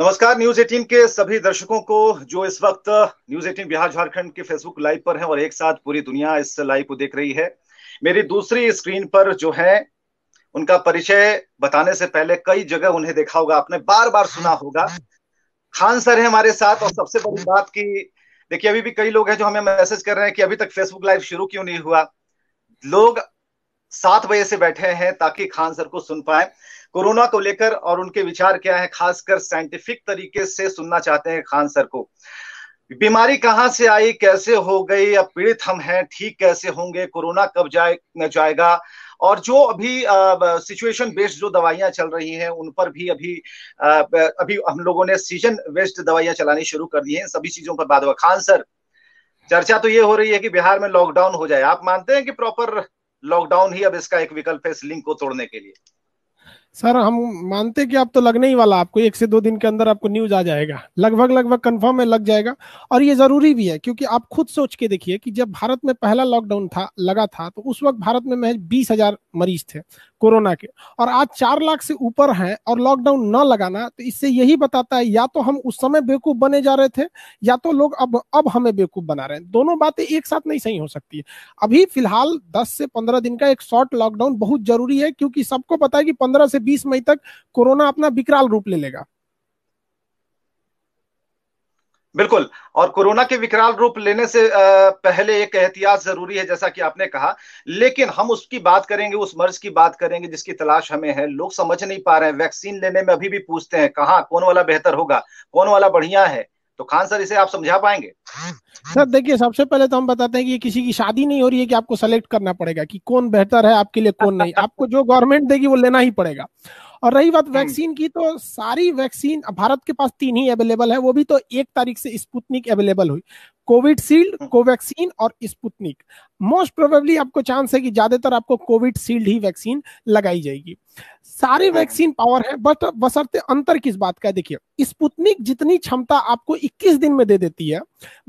नमस्कार news eighteen के सभी दर्शकों को जो इस वक्त न्यूज एटीन बिहार झारखंड के फेसबुक लाइव पर हैं और एक साथ पूरी दुनिया इस लाइव को देख रही है मेरी दूसरी स्क्रीन पर जो है उनका परिचय बताने से पहले कई जगह उन्हें देखा होगा आपने बार बार सुना होगा खान सर है हमारे साथ और सबसे बड़ी बात की देखिए अभी भी कई लोग हैं जो हमें मैसेज कर रहे हैं कि अभी तक फेसबुक लाइव शुरू क्यों नहीं हुआ लोग सात बजे से बैठे हैं ताकि खान सर को सुन पाए कोरोना को लेकर और उनके विचार क्या है खासकर साइंटिफिक तरीके से सुनना चाहते हैं खान सर को बीमारी कहाँ से आई कैसे हो गई अब पीड़ित हम हैं ठीक कैसे होंगे कोरोना कब जाए न जाएगा और जो अभी सिचुएशन बेस्ड जो दवाइयां चल रही हैं उन पर भी अभी आ, अभी हम लोगों ने सीजन बेस्ड दवाइयां चलानी शुरू कर दी हैं सभी चीजों पर बात हुआ खान सर चर्चा तो ये हो रही है कि बिहार में लॉकडाउन हो जाए आप मानते हैं कि प्रॉपर लॉकडाउन ही अब इसका एक विकल्प है इस लिंक को तोड़ने के लिए सर हम मानते कि आप तो लगने ही वाला आपको एक से दो दिन के अंदर आपको न्यूज आ जाएगा लगभग लगभग कंफर्म है लग जाएगा और ये जरूरी भी है क्योंकि आप खुद सोच के देखिए कि जब भारत में पहला लॉकडाउन था लगा था तो उस वक्त भारत में महज बीस हजार मरीज थे कोरोना के और आज चार लाख से ऊपर है और लॉकडाउन न लगाना तो इससे यही बताता है या तो हम उस समय बेवकूफ बने जा रहे थे या तो लोग अब अब हमें बेवकूफ बना रहे हैं दोनों बातें एक साथ नहीं सही हो सकती है अभी फिलहाल दस से पंद्रह दिन का एक शॉर्ट लॉकडाउन बहुत जरूरी है क्योंकि सबको पता है कि पंद्रह से बीस मई तक कोरोना अपना विकराल रूप ले लेगा बिल्कुल और कोरोना के विकराल रूप लेने से पहले एक एहतियात जरूरी है जैसा कि आपने कहा लेकिन हम उसकी बात करेंगे उस मर्ज की बात करेंगे जिसकी तलाश हमें है लोग समझ नहीं पा रहे हैं वैक्सीन लेने में अभी भी पूछते हैं कहाँ कौन वाला बेहतर होगा कौन वाला बढ़िया है तो खान सर इसे आप समझा पाएंगे सर देखिए सबसे पहले तो हम बताते हैं कि किसी की शादी नहीं हो रही है कि आपको सेलेक्ट करना पड़ेगा कि कौन बेहतर है आपके लिए कौन नहीं आपको जो गवर्नमेंट देगी वो लेना ही पड़ेगा और रही बात हम्म। वैक्सीन की तो सारी वैक्सीन भारत के पास तीन ही अवेलेबल है वो भी तो एक तारीख से स्पुतनिक अवेलेबल हुई कोविड कोविडशील्ड हाँ। कोवैक्सीन और स्पुतनिक मोस्ट प्रोबेबली आपको चांस है कि ज्यादातर आपको कोविड कोविडशील्ड ही वैक्सीन लगाई जाएगी सारे हाँ। वैक्सीन पावर है बट बसरते अंतर किस बात का है देखिए स्पुतनिक जितनी क्षमता आपको 21 दिन में दे देती है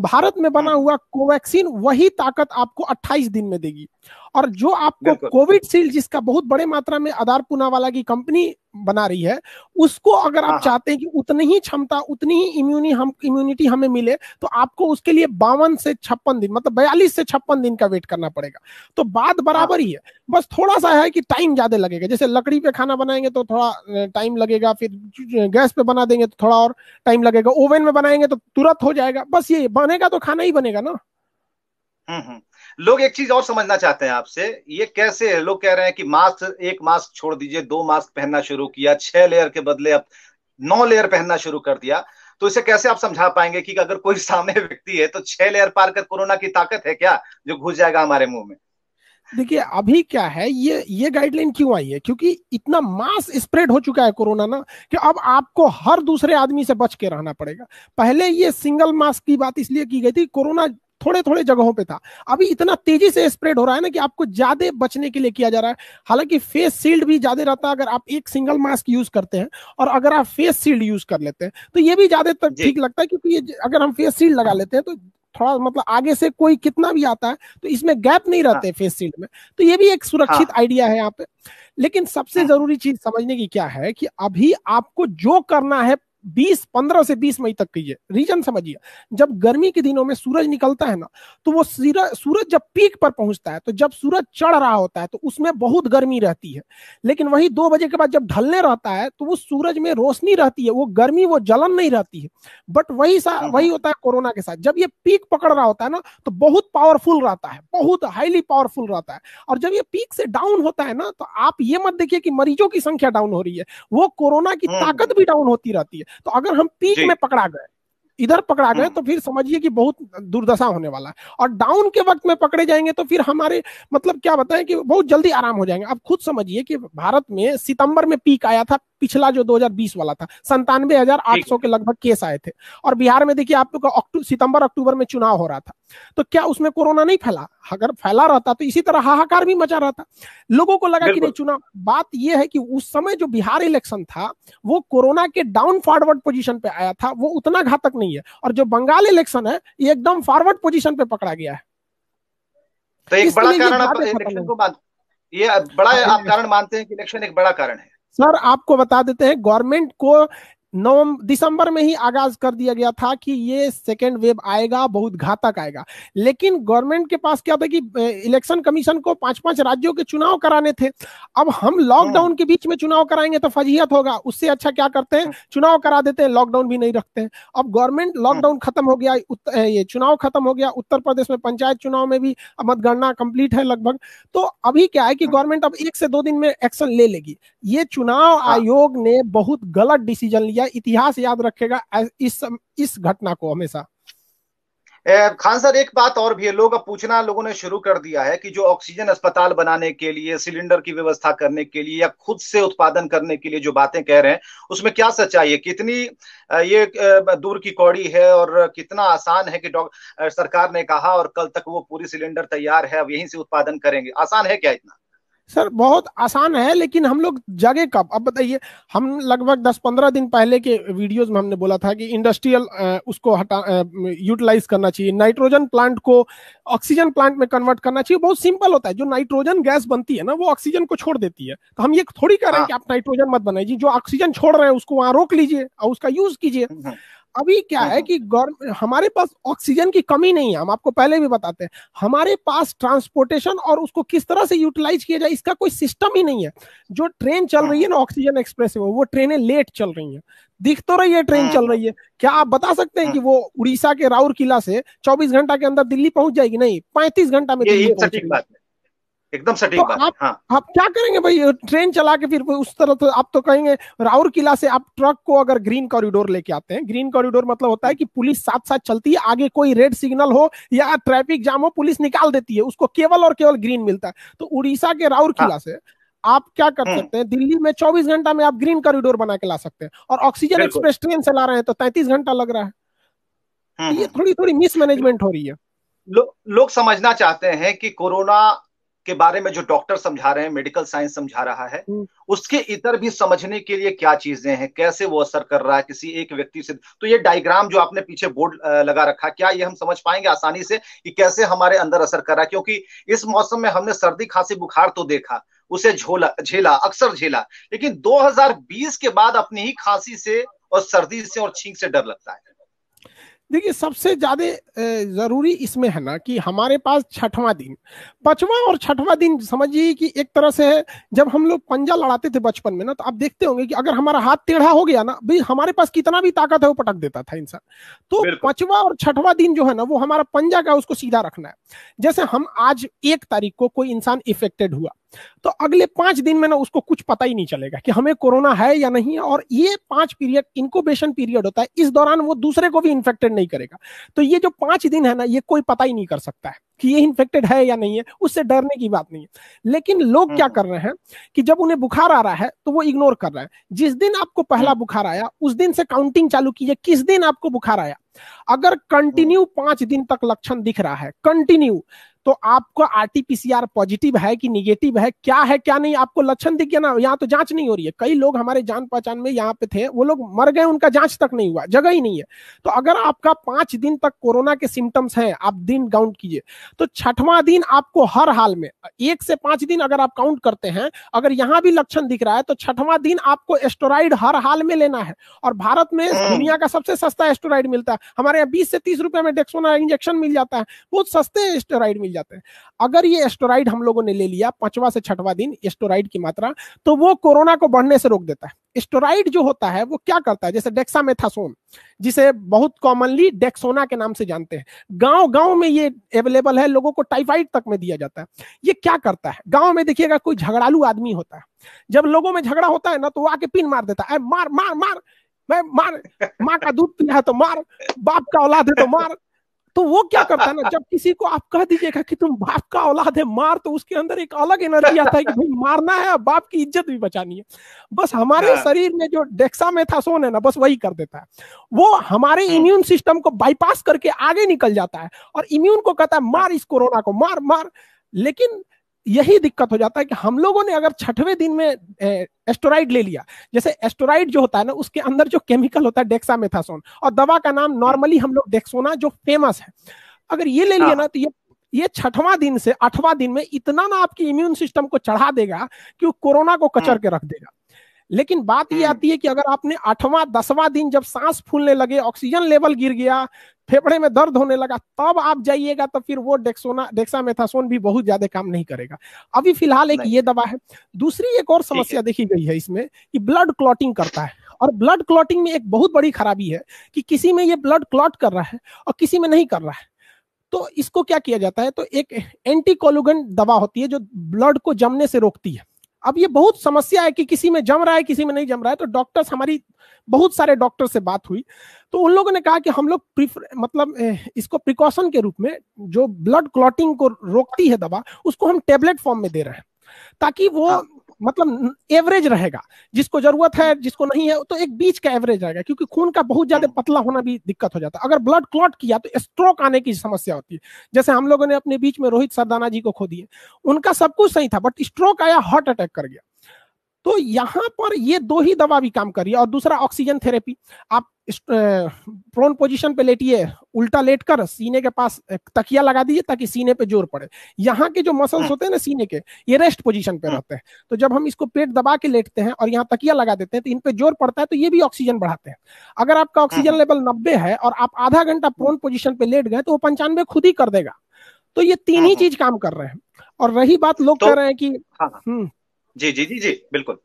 भारत में बना हाँ। हुआ कोवैक्सीन वही ताकत आपको 28 दिन में देगी और जो आपको कोविड कोविडशील्ड जिसका बहुत बड़े मात्रा में आधार पुना वाला की कंपनी बना रही है उसको अगर आप हाँ, हाँ। चाहते हैं कि उतनी ही क्षमता उतनी ही इम्यूनि हम इम्यूनिटी हमें मिले तो आपको उसके लिए बावन से छप्पन दिन मतलब बयालीस से छप्पन दिन का वेट करना पड़ेगा तो बात हाँ। बराबर ही है बस थोड़ा सा है कि टाइम ज्यादा लगेगा जैसे लकड़ी पे खाना बनाएंगे तो थोड़ा टाइम लगेगा फिर गैस पे बना देंगे तो थोड़ा और टाइम लगेगा ओवन में बनाएंगे तो तुरंत हो जाएगा बस ये बनेगा तो खाना ही बनेगा ना हम्म, हम्म। लोग एक चीज और समझना चाहते हैं आपसे ये कैसे है लोग कह रहे हैं कि मास्क एक मास्क छोड़ दीजिए दो मास्क पहनना शुरू किया छह लेयर के बदले अब नौ लेयर पहनना शुरू कर दिया तो इसे कैसे आप समझा पाएंगे कि अगर कोई सामने व्यक्ति है तो छह लेयर पार कर कोरोना की ताकत है क्या जो घुस जाएगा हमारे मुंह में देखिए अभी क्या है ये ये गाइडलाइन क्यों आई है क्योंकि इतना मास स्प्रेड हो चुका है कोरोना ना कि अब आपको हर दूसरे आदमी से बच के रहना पड़ेगा पहले ये सिंगल मास्क की बात इसलिए की गई थी कोरोना थोड़े थोड़े जगहों पे था अभी इतना तेजी से स्प्रेड हो रहा है ना कि आपको ज्यादा बचने के लिए किया जा रहा है हालांकि फेस शील्ड भी ज्यादा रहता है अगर आप एक सिंगल मास्क यूज करते हैं और अगर आप फेस शील्ड यूज कर लेते हैं तो ये भी ज्यादा ठीक लगता है क्योंकि ये अगर हम फेस शील्ड लगा लेते हैं तो थोड़ा मतलब आगे से कोई कितना भी आता है तो इसमें गैप नहीं हाँ। रहते फेस शील्ड में तो ये भी एक सुरक्षित आइडिया हाँ। है यहाँ पे लेकिन सबसे हाँ। जरूरी चीज समझने की क्या है कि अभी आपको जो करना है बीस पंद्रह से बीस मई तक की है रीजन समझिए जब गर्मी के दिनों में सूरज निकलता है ना तो वो सूरज जब पीक पर पहुंचता है तो जब सूरज चढ़ रहा होता है तो उसमें बहुत गर्मी रहती है लेकिन वही दो बजे के बाद जब ढलने रहता है तो वो सूरज में रोशनी रहती है वो गर्मी वो जलन नहीं रहती है बट वही सा हाँ, वही हाँ। होता है कोरोना के साथ जब ये पीक पकड़ रहा होता है ना तो बहुत पावरफुल रहता है बहुत हाईली पावरफुल रहता है और जब ये पीक से डाउन होता है ना तो आप ये मत देखिए कि मरीजों की संख्या डाउन हो रही है वो कोरोना की हाँ, ताकत भी डाउन होती रहती है तो अगर हम पीक में पकड़ा गए इधर पकड़ा गए हम्म। तो फिर समझिए कि बहुत दुर्दशा होने वाला है और डाउन के वक्त में पकड़े जाएंगे तो फिर हमारे मतलब क्या बताएं कि बहुत जल्दी आराम हो जाएंगे अब खुद समझिए कि भारत में सितंबर में पीक आया था पिछला जो 2020 वाला था संतानवे हजार आठ सौ के लगभग केस आए थे और बिहार में देखिए आप लोग अक्टू, सितंबर अक्टूबर में चुनाव हो रहा था तो क्या उसमें कोरोना नहीं फैला अगर फैला रहता तो इसी तरह हाहाकार भी मचा रहा था लोगों को लगा कि नहीं चुनाव बात यह है कि उस समय जो बिहार इलेक्शन था वो कोरोना के डाउन फॉरवर्ड पोजिशन पे आया था वो उतना घातक नहीं है और जो बंगाल इलेक्शन है ये एकदम फॉरवर्ड पोजिशन पे पकड़ा गया है तो एक बड़ा कारण आप इलेक्शन को बात ये बड़ा आप कारण मानते हैं कि इलेक्शन एक बड़ा कारण है सर आपको बता देते हैं गवर्नमेंट को नवंबर दिसंबर में ही आगाज कर दिया गया था कि ये सेकेंड वेव आएगा बहुत घातक आएगा लेकिन गवर्नमेंट के पास क्या था कि इलेक्शन कमीशन को पांच पांच राज्यों के चुनाव कराने थे अब हम लॉकडाउन हाँ। के बीच में चुनाव कराएंगे तो फजीहत होगा उससे अच्छा क्या करते हैं हाँ। चुनाव करा देते हैं लॉकडाउन भी नहीं रखते हैं अब गवर्नमेंट लॉकडाउन हाँ। खत्म हो गया ये चुनाव खत्म हो गया उत्तर प्रदेश में पंचायत चुनाव में भी मतगणना कंप्लीट है लगभग तो अभी क्या है कि गवर्नमेंट अब एक से दो दिन में एक्शन ले लेगी ये चुनाव आयोग ने बहुत गलत डिसीजन लिया या इतिहास याद रखेगा इस इस घटना को हमेशा खान सर एक बात और भी है लोग अब पूछना लोगों ने शुरू कर दिया है कि जो ऑक्सीजन अस्पताल बनाने के लिए सिलेंडर की व्यवस्था करने के लिए या खुद से उत्पादन करने के लिए जो बातें कह रहे हैं उसमें क्या सच्चाई है कितनी ये दूर की कौड़ी है और कितना आसान है कि सरकार ने कहा और कल तक वो पूरी सिलेंडर तैयार है अब यहीं से उत्पादन करेंगे आसान है क्या इतना सर बहुत आसान है लेकिन हम लोग जगे कब अब बताइए हम लगभग 10-15 दिन पहले के वीडियोस में हमने बोला था कि इंडस्ट्रियल उसको हटा यूटिलाइज करना चाहिए नाइट्रोजन प्लांट को ऑक्सीजन प्लांट में कन्वर्ट करना चाहिए बहुत सिंपल होता है जो नाइट्रोजन गैस बनती है ना वो ऑक्सीजन को छोड़ देती है तो हम ये थोड़ी कह रहे हैं हाँ। कि आप नाइट्रोजन मत बनाइए जो ऑक्सीजन छोड़ रहे हैं उसको वहां रोक लीजिए और उसका यूज कीजिए हाँ। अभी क्या है कि हमारे पास ऑक्सीजन की कमी नहीं है हम आपको पहले भी बताते हैं हमारे पास ट्रांसपोर्टेशन और उसको किस तरह से यूटिलाइज किया जाए इसका कोई सिस्टम ही नहीं है जो ट्रेन चल रही है ना ऑक्सीजन एक्सप्रेस वो ट्रेनें लेट चल रही है दिख तो रही है ट्रेन हाँ। चल रही है क्या आप बता सकते हैं कि वो उड़ीसा के राउर किला से 24 घंटा के अंदर दिल्ली पहुंच जाएगी नहीं 35 घंटा में दिल्ली तो एकदम तो सटीक तो बात आप, हाँ आप क्या करेंगे भाई ट्रेन चला के फिर उस तरह तो आप तो कहेंगे राउर किला से आप ट्रक को अगर ग्रीन कॉरिडोर लेके आते हैं ग्रीन कॉरिडोर मतलब होता है कि पुलिस साथ साथ चलती है आगे कोई रेड सिग्नल हो या ट्रैफिक जाम हो पुलिस निकाल देती है उसको केवल और केवल ग्रीन मिलता है तो उड़ीसा के राउर हाँ। किला हाँ, से आप क्या कर हम्म। सकते हैं दिल्ली में 24 घंटा में आप ग्रीन कॉरिडोर बना के ला सकते हैं और ऑक्सीजन एक्सप्रेस ट्रेन से ला रहे हैं तो 33 घंटा लग रहा है हम्म, तो ये थोड़ी थोड़ी मिसमैनेजमेंट हो रही है लोग समझना चाहते हैं कि कोरोना के बारे में जो डॉक्टर समझा रहे हैं मेडिकल साइंस समझा रहा है हम्म। उसके इतर भी समझने के लिए क्या चीजें हैं कैसे वो असर कर रहा है किसी एक व्यक्ति से तो ये डायग्राम जो आपने पीछे बोर्ड लगा रखा क्या ये हम समझ पाएंगे आसानी से कि कैसे हमारे अंदर असर कर रहा है क्योंकि इस मौसम में हमने सर्दी खांसी बुखार तो देखा उसे झोला झेला अक्सर झेला लेकिन 2020 के बाद अपनी ही खांसी से और सर्दी से और छींक से डर लगता है देखिए सबसे ज्यादा जरूरी इसमें है ना कि हमारे पास छठवां दिन पांचवा और छठवां दिन समझिए कि एक तरह से है जब हम लोग पंजा लड़ाते थे बचपन में ना तो आप देखते होंगे कि अगर हमारा हाथ टेढ़ा हो गया ना भाई हमारे पास कितना भी ताकत है वो पटक देता था इंसान तो पांचवा और छठवा दिन जो है ना वो हमारा पंजा का उसको सीधा रखना है जैसे हम आज एक तारीख को कोई इंसान इफेक्टेड हुआ तो अगले पांच दिन में ना उसको कुछ पता ही नहीं चलेगा कि हमें कोरोना है या नहीं और ये पांच पीरियड इनकोबेशन पीरियड होता है इस दौरान वो दूसरे को भी इन्फेक्टेड नहीं करेगा तो ये जो पांच दिन है ना ये कोई पता ही नहीं कर सकता है कि ये इन्फेक्टेड है या नहीं है उससे डरने की बात नहीं है लेकिन लोग क्या हम्म। कर रहे हैं कि जब उन्हें बुखार आ रहा है तो वो इग्नोर कर रहे हैं जिस दिन आपको पहला हम्म। बुखार आया उस दिन से काउंटिंग चालू कीजिए किस दिन आपको बुखार आया अगर कंटिन्यू हम्म। पांच दिन तक लक्षण दिख रहा है कंटिन्यू तो आपको आरटीपीसीआर पॉजिटिव है कि निगेटिव है क्या है क्या नहीं आपको लक्षण दिख गया ना यहाँ तो जांच नहीं हो रही है कई लोग हमारे जान पहचान में यहाँ पे थे वो लोग मर गए उनका जांच तक नहीं हुआ जगह ही नहीं है तो अगर आपका पांच दिन तक कोरोना के सिम्टम्स हैं आप दिन काउंट कीजिए तो छठवां दिन आपको हर हाल में एक से पांच दिन अगर आप काउंट करते हैं अगर यहाँ भी लक्षण दिख रहा है तो छठवां दिन आपको एस्टोराइड हर हाल में लेना है और भारत में हम्म। दुनिया का सबसे सस्ता एस्टोराइड मिलता है हमारे यहाँ बीस से तीस रुपए में डेक्सोना इंजेक्शन मिल जाता है बहुत सस्ते एस्टोराइड मिल जाते हैं अगर ये एस्टोराइड हम लोगों ने ले लिया पांचवा से छठवा दिन एस्टोराइड की मात्रा तो वो कोरोना को बढ़ने से रोक देता है एस्टोराइड जो होता है वो क्या करता है जैसे डेक्सामेथासोन जिसे बहुत कॉमनली डेक्सोना के नाम से जानते हैं गांव गांव में ये अवेलेबल है लोगों को टाइफाइड तक में दिया जाता है ये क्या करता है गांव में देखिएगा कोई झगड़ालू आदमी होता है जब लोगों में झगड़ा होता है ना तो वो आके पिन मार देता है मार मार मार मैं मार माँ का दूध पिया है तो मार बाप का औलाद है तो मार तो वो क्या करता है ना जब किसी को आप कह दीजिएगा कि तुम बाप का औलाद है मार तो उसके अंदर एक अलग एनर्जी आता है कि भाई मारना है बाप की इज्जत भी बचानी है बस हमारे हाँ। शरीर में जो डेक्सा मेथासोन है ना बस वही कर देता है वो हमारे हाँ। इम्यून सिस्टम को बाईपास करके आगे निकल जाता है और इम्यून को कहता है हाँ। मार इस कोरोना को मार मार लेकिन यही दिक्कत हो जाता है कि हम लोगों ने अगर छठवें दिन में एस्टोराइड ले लिया जैसे एस्टोराइड जो होता है ना उसके अंदर जो केमिकल होता है डेक्सामेथासोन और दवा का नाम नॉर्मली हम लोग डेक्सोना जो फेमस है अगर ये ले लिया हाँ। ना तो ये ये छठवां दिन से आठवां दिन में इतना ना आपकी इम्यून सिस्टम को चढ़ा देगा कि वो कोरोना को कचर हाँ। के रख देगा लेकिन बात ये हम्म। आती है कि अगर आपने आठवां दसवां दिन जब सांस फूलने लगे ऑक्सीजन लेवल गिर गया फेफड़े में दर्द होने लगा तब आप जाइएगा तो फिर वो डेक्सोना डेक्सामेथासोन भी बहुत ज्यादा काम नहीं करेगा अभी फिलहाल एक ये दवा है दूसरी एक और समस्या देखी गई है इसमें कि ब्लड क्लॉटिंग करता है और ब्लड क्लॉटिंग में एक बहुत बड़ी खराबी है कि किसी में ये ब्लड क्लॉट कर रहा है और किसी में नहीं कर रहा है तो इसको क्या किया जाता है तो एक एंटीकोलुगन दवा होती है जो ब्लड को जमने से रोकती है अब ये बहुत समस्या है कि किसी में जम रहा है किसी में नहीं जम रहा है तो डॉक्टर्स हमारी बहुत सारे डॉक्टर से बात हुई तो उन लोगों ने कहा कि हम लोग मतलब इसको प्रिकॉशन के रूप में जो ब्लड क्लॉटिंग को रोकती है दवा उसको हम टेबलेट फॉर्म में दे रहे हैं ताकि वो हाँ। मतलब एवरेज रहेगा जिसको जरूरत है हम्म। जिसको नहीं है तो एक बीच का एवरेज रहेगा क्योंकि खून का बहुत ज्यादा हम्म। पतला होना भी दिक्कत हो जाता है अगर ब्लड क्लॉट किया तो स्ट्रोक आने की समस्या होती है जैसे हम लोगों ने अपने बीच में रोहित सरदाना जी को खो दिए उनका सब कुछ सही था बट स्ट्रोक आया हार्ट अटैक कर गया तो यहाँ पर ये दो ही दवा भी काम करिए और दूसरा ऑक्सीजन थेरेपी आप प्रोन पोजीशन पे लेटिए उल्टा लेटकर सीने के पास तकिया लगा दीजिए ताकि सीने पे जोर पड़े यहाँ के जो मसल्स हाँ। होते हैं ना सीने के ये रेस्ट पोजीशन पे हाँ। रहते हैं तो जब हम इसको पेट दबा के लेटते हैं और यहाँ तकिया लगा देते हैं तो इन पे जोर पड़ता है तो ये भी ऑक्सीजन बढ़ाते हैं अगर आपका ऑक्सीजन हाँ, लेवल नब्बे है और आप आधा घंटा प्रोन पोजिशन पे लेट गए तो वो पंचानवे खुद ही कर देगा तो ये तीन ही चीज काम कर रहे हैं और रही बात लोग तो, कह रहे हैं कि हाँ, हम्म। जी जी जी जी बिल्कुल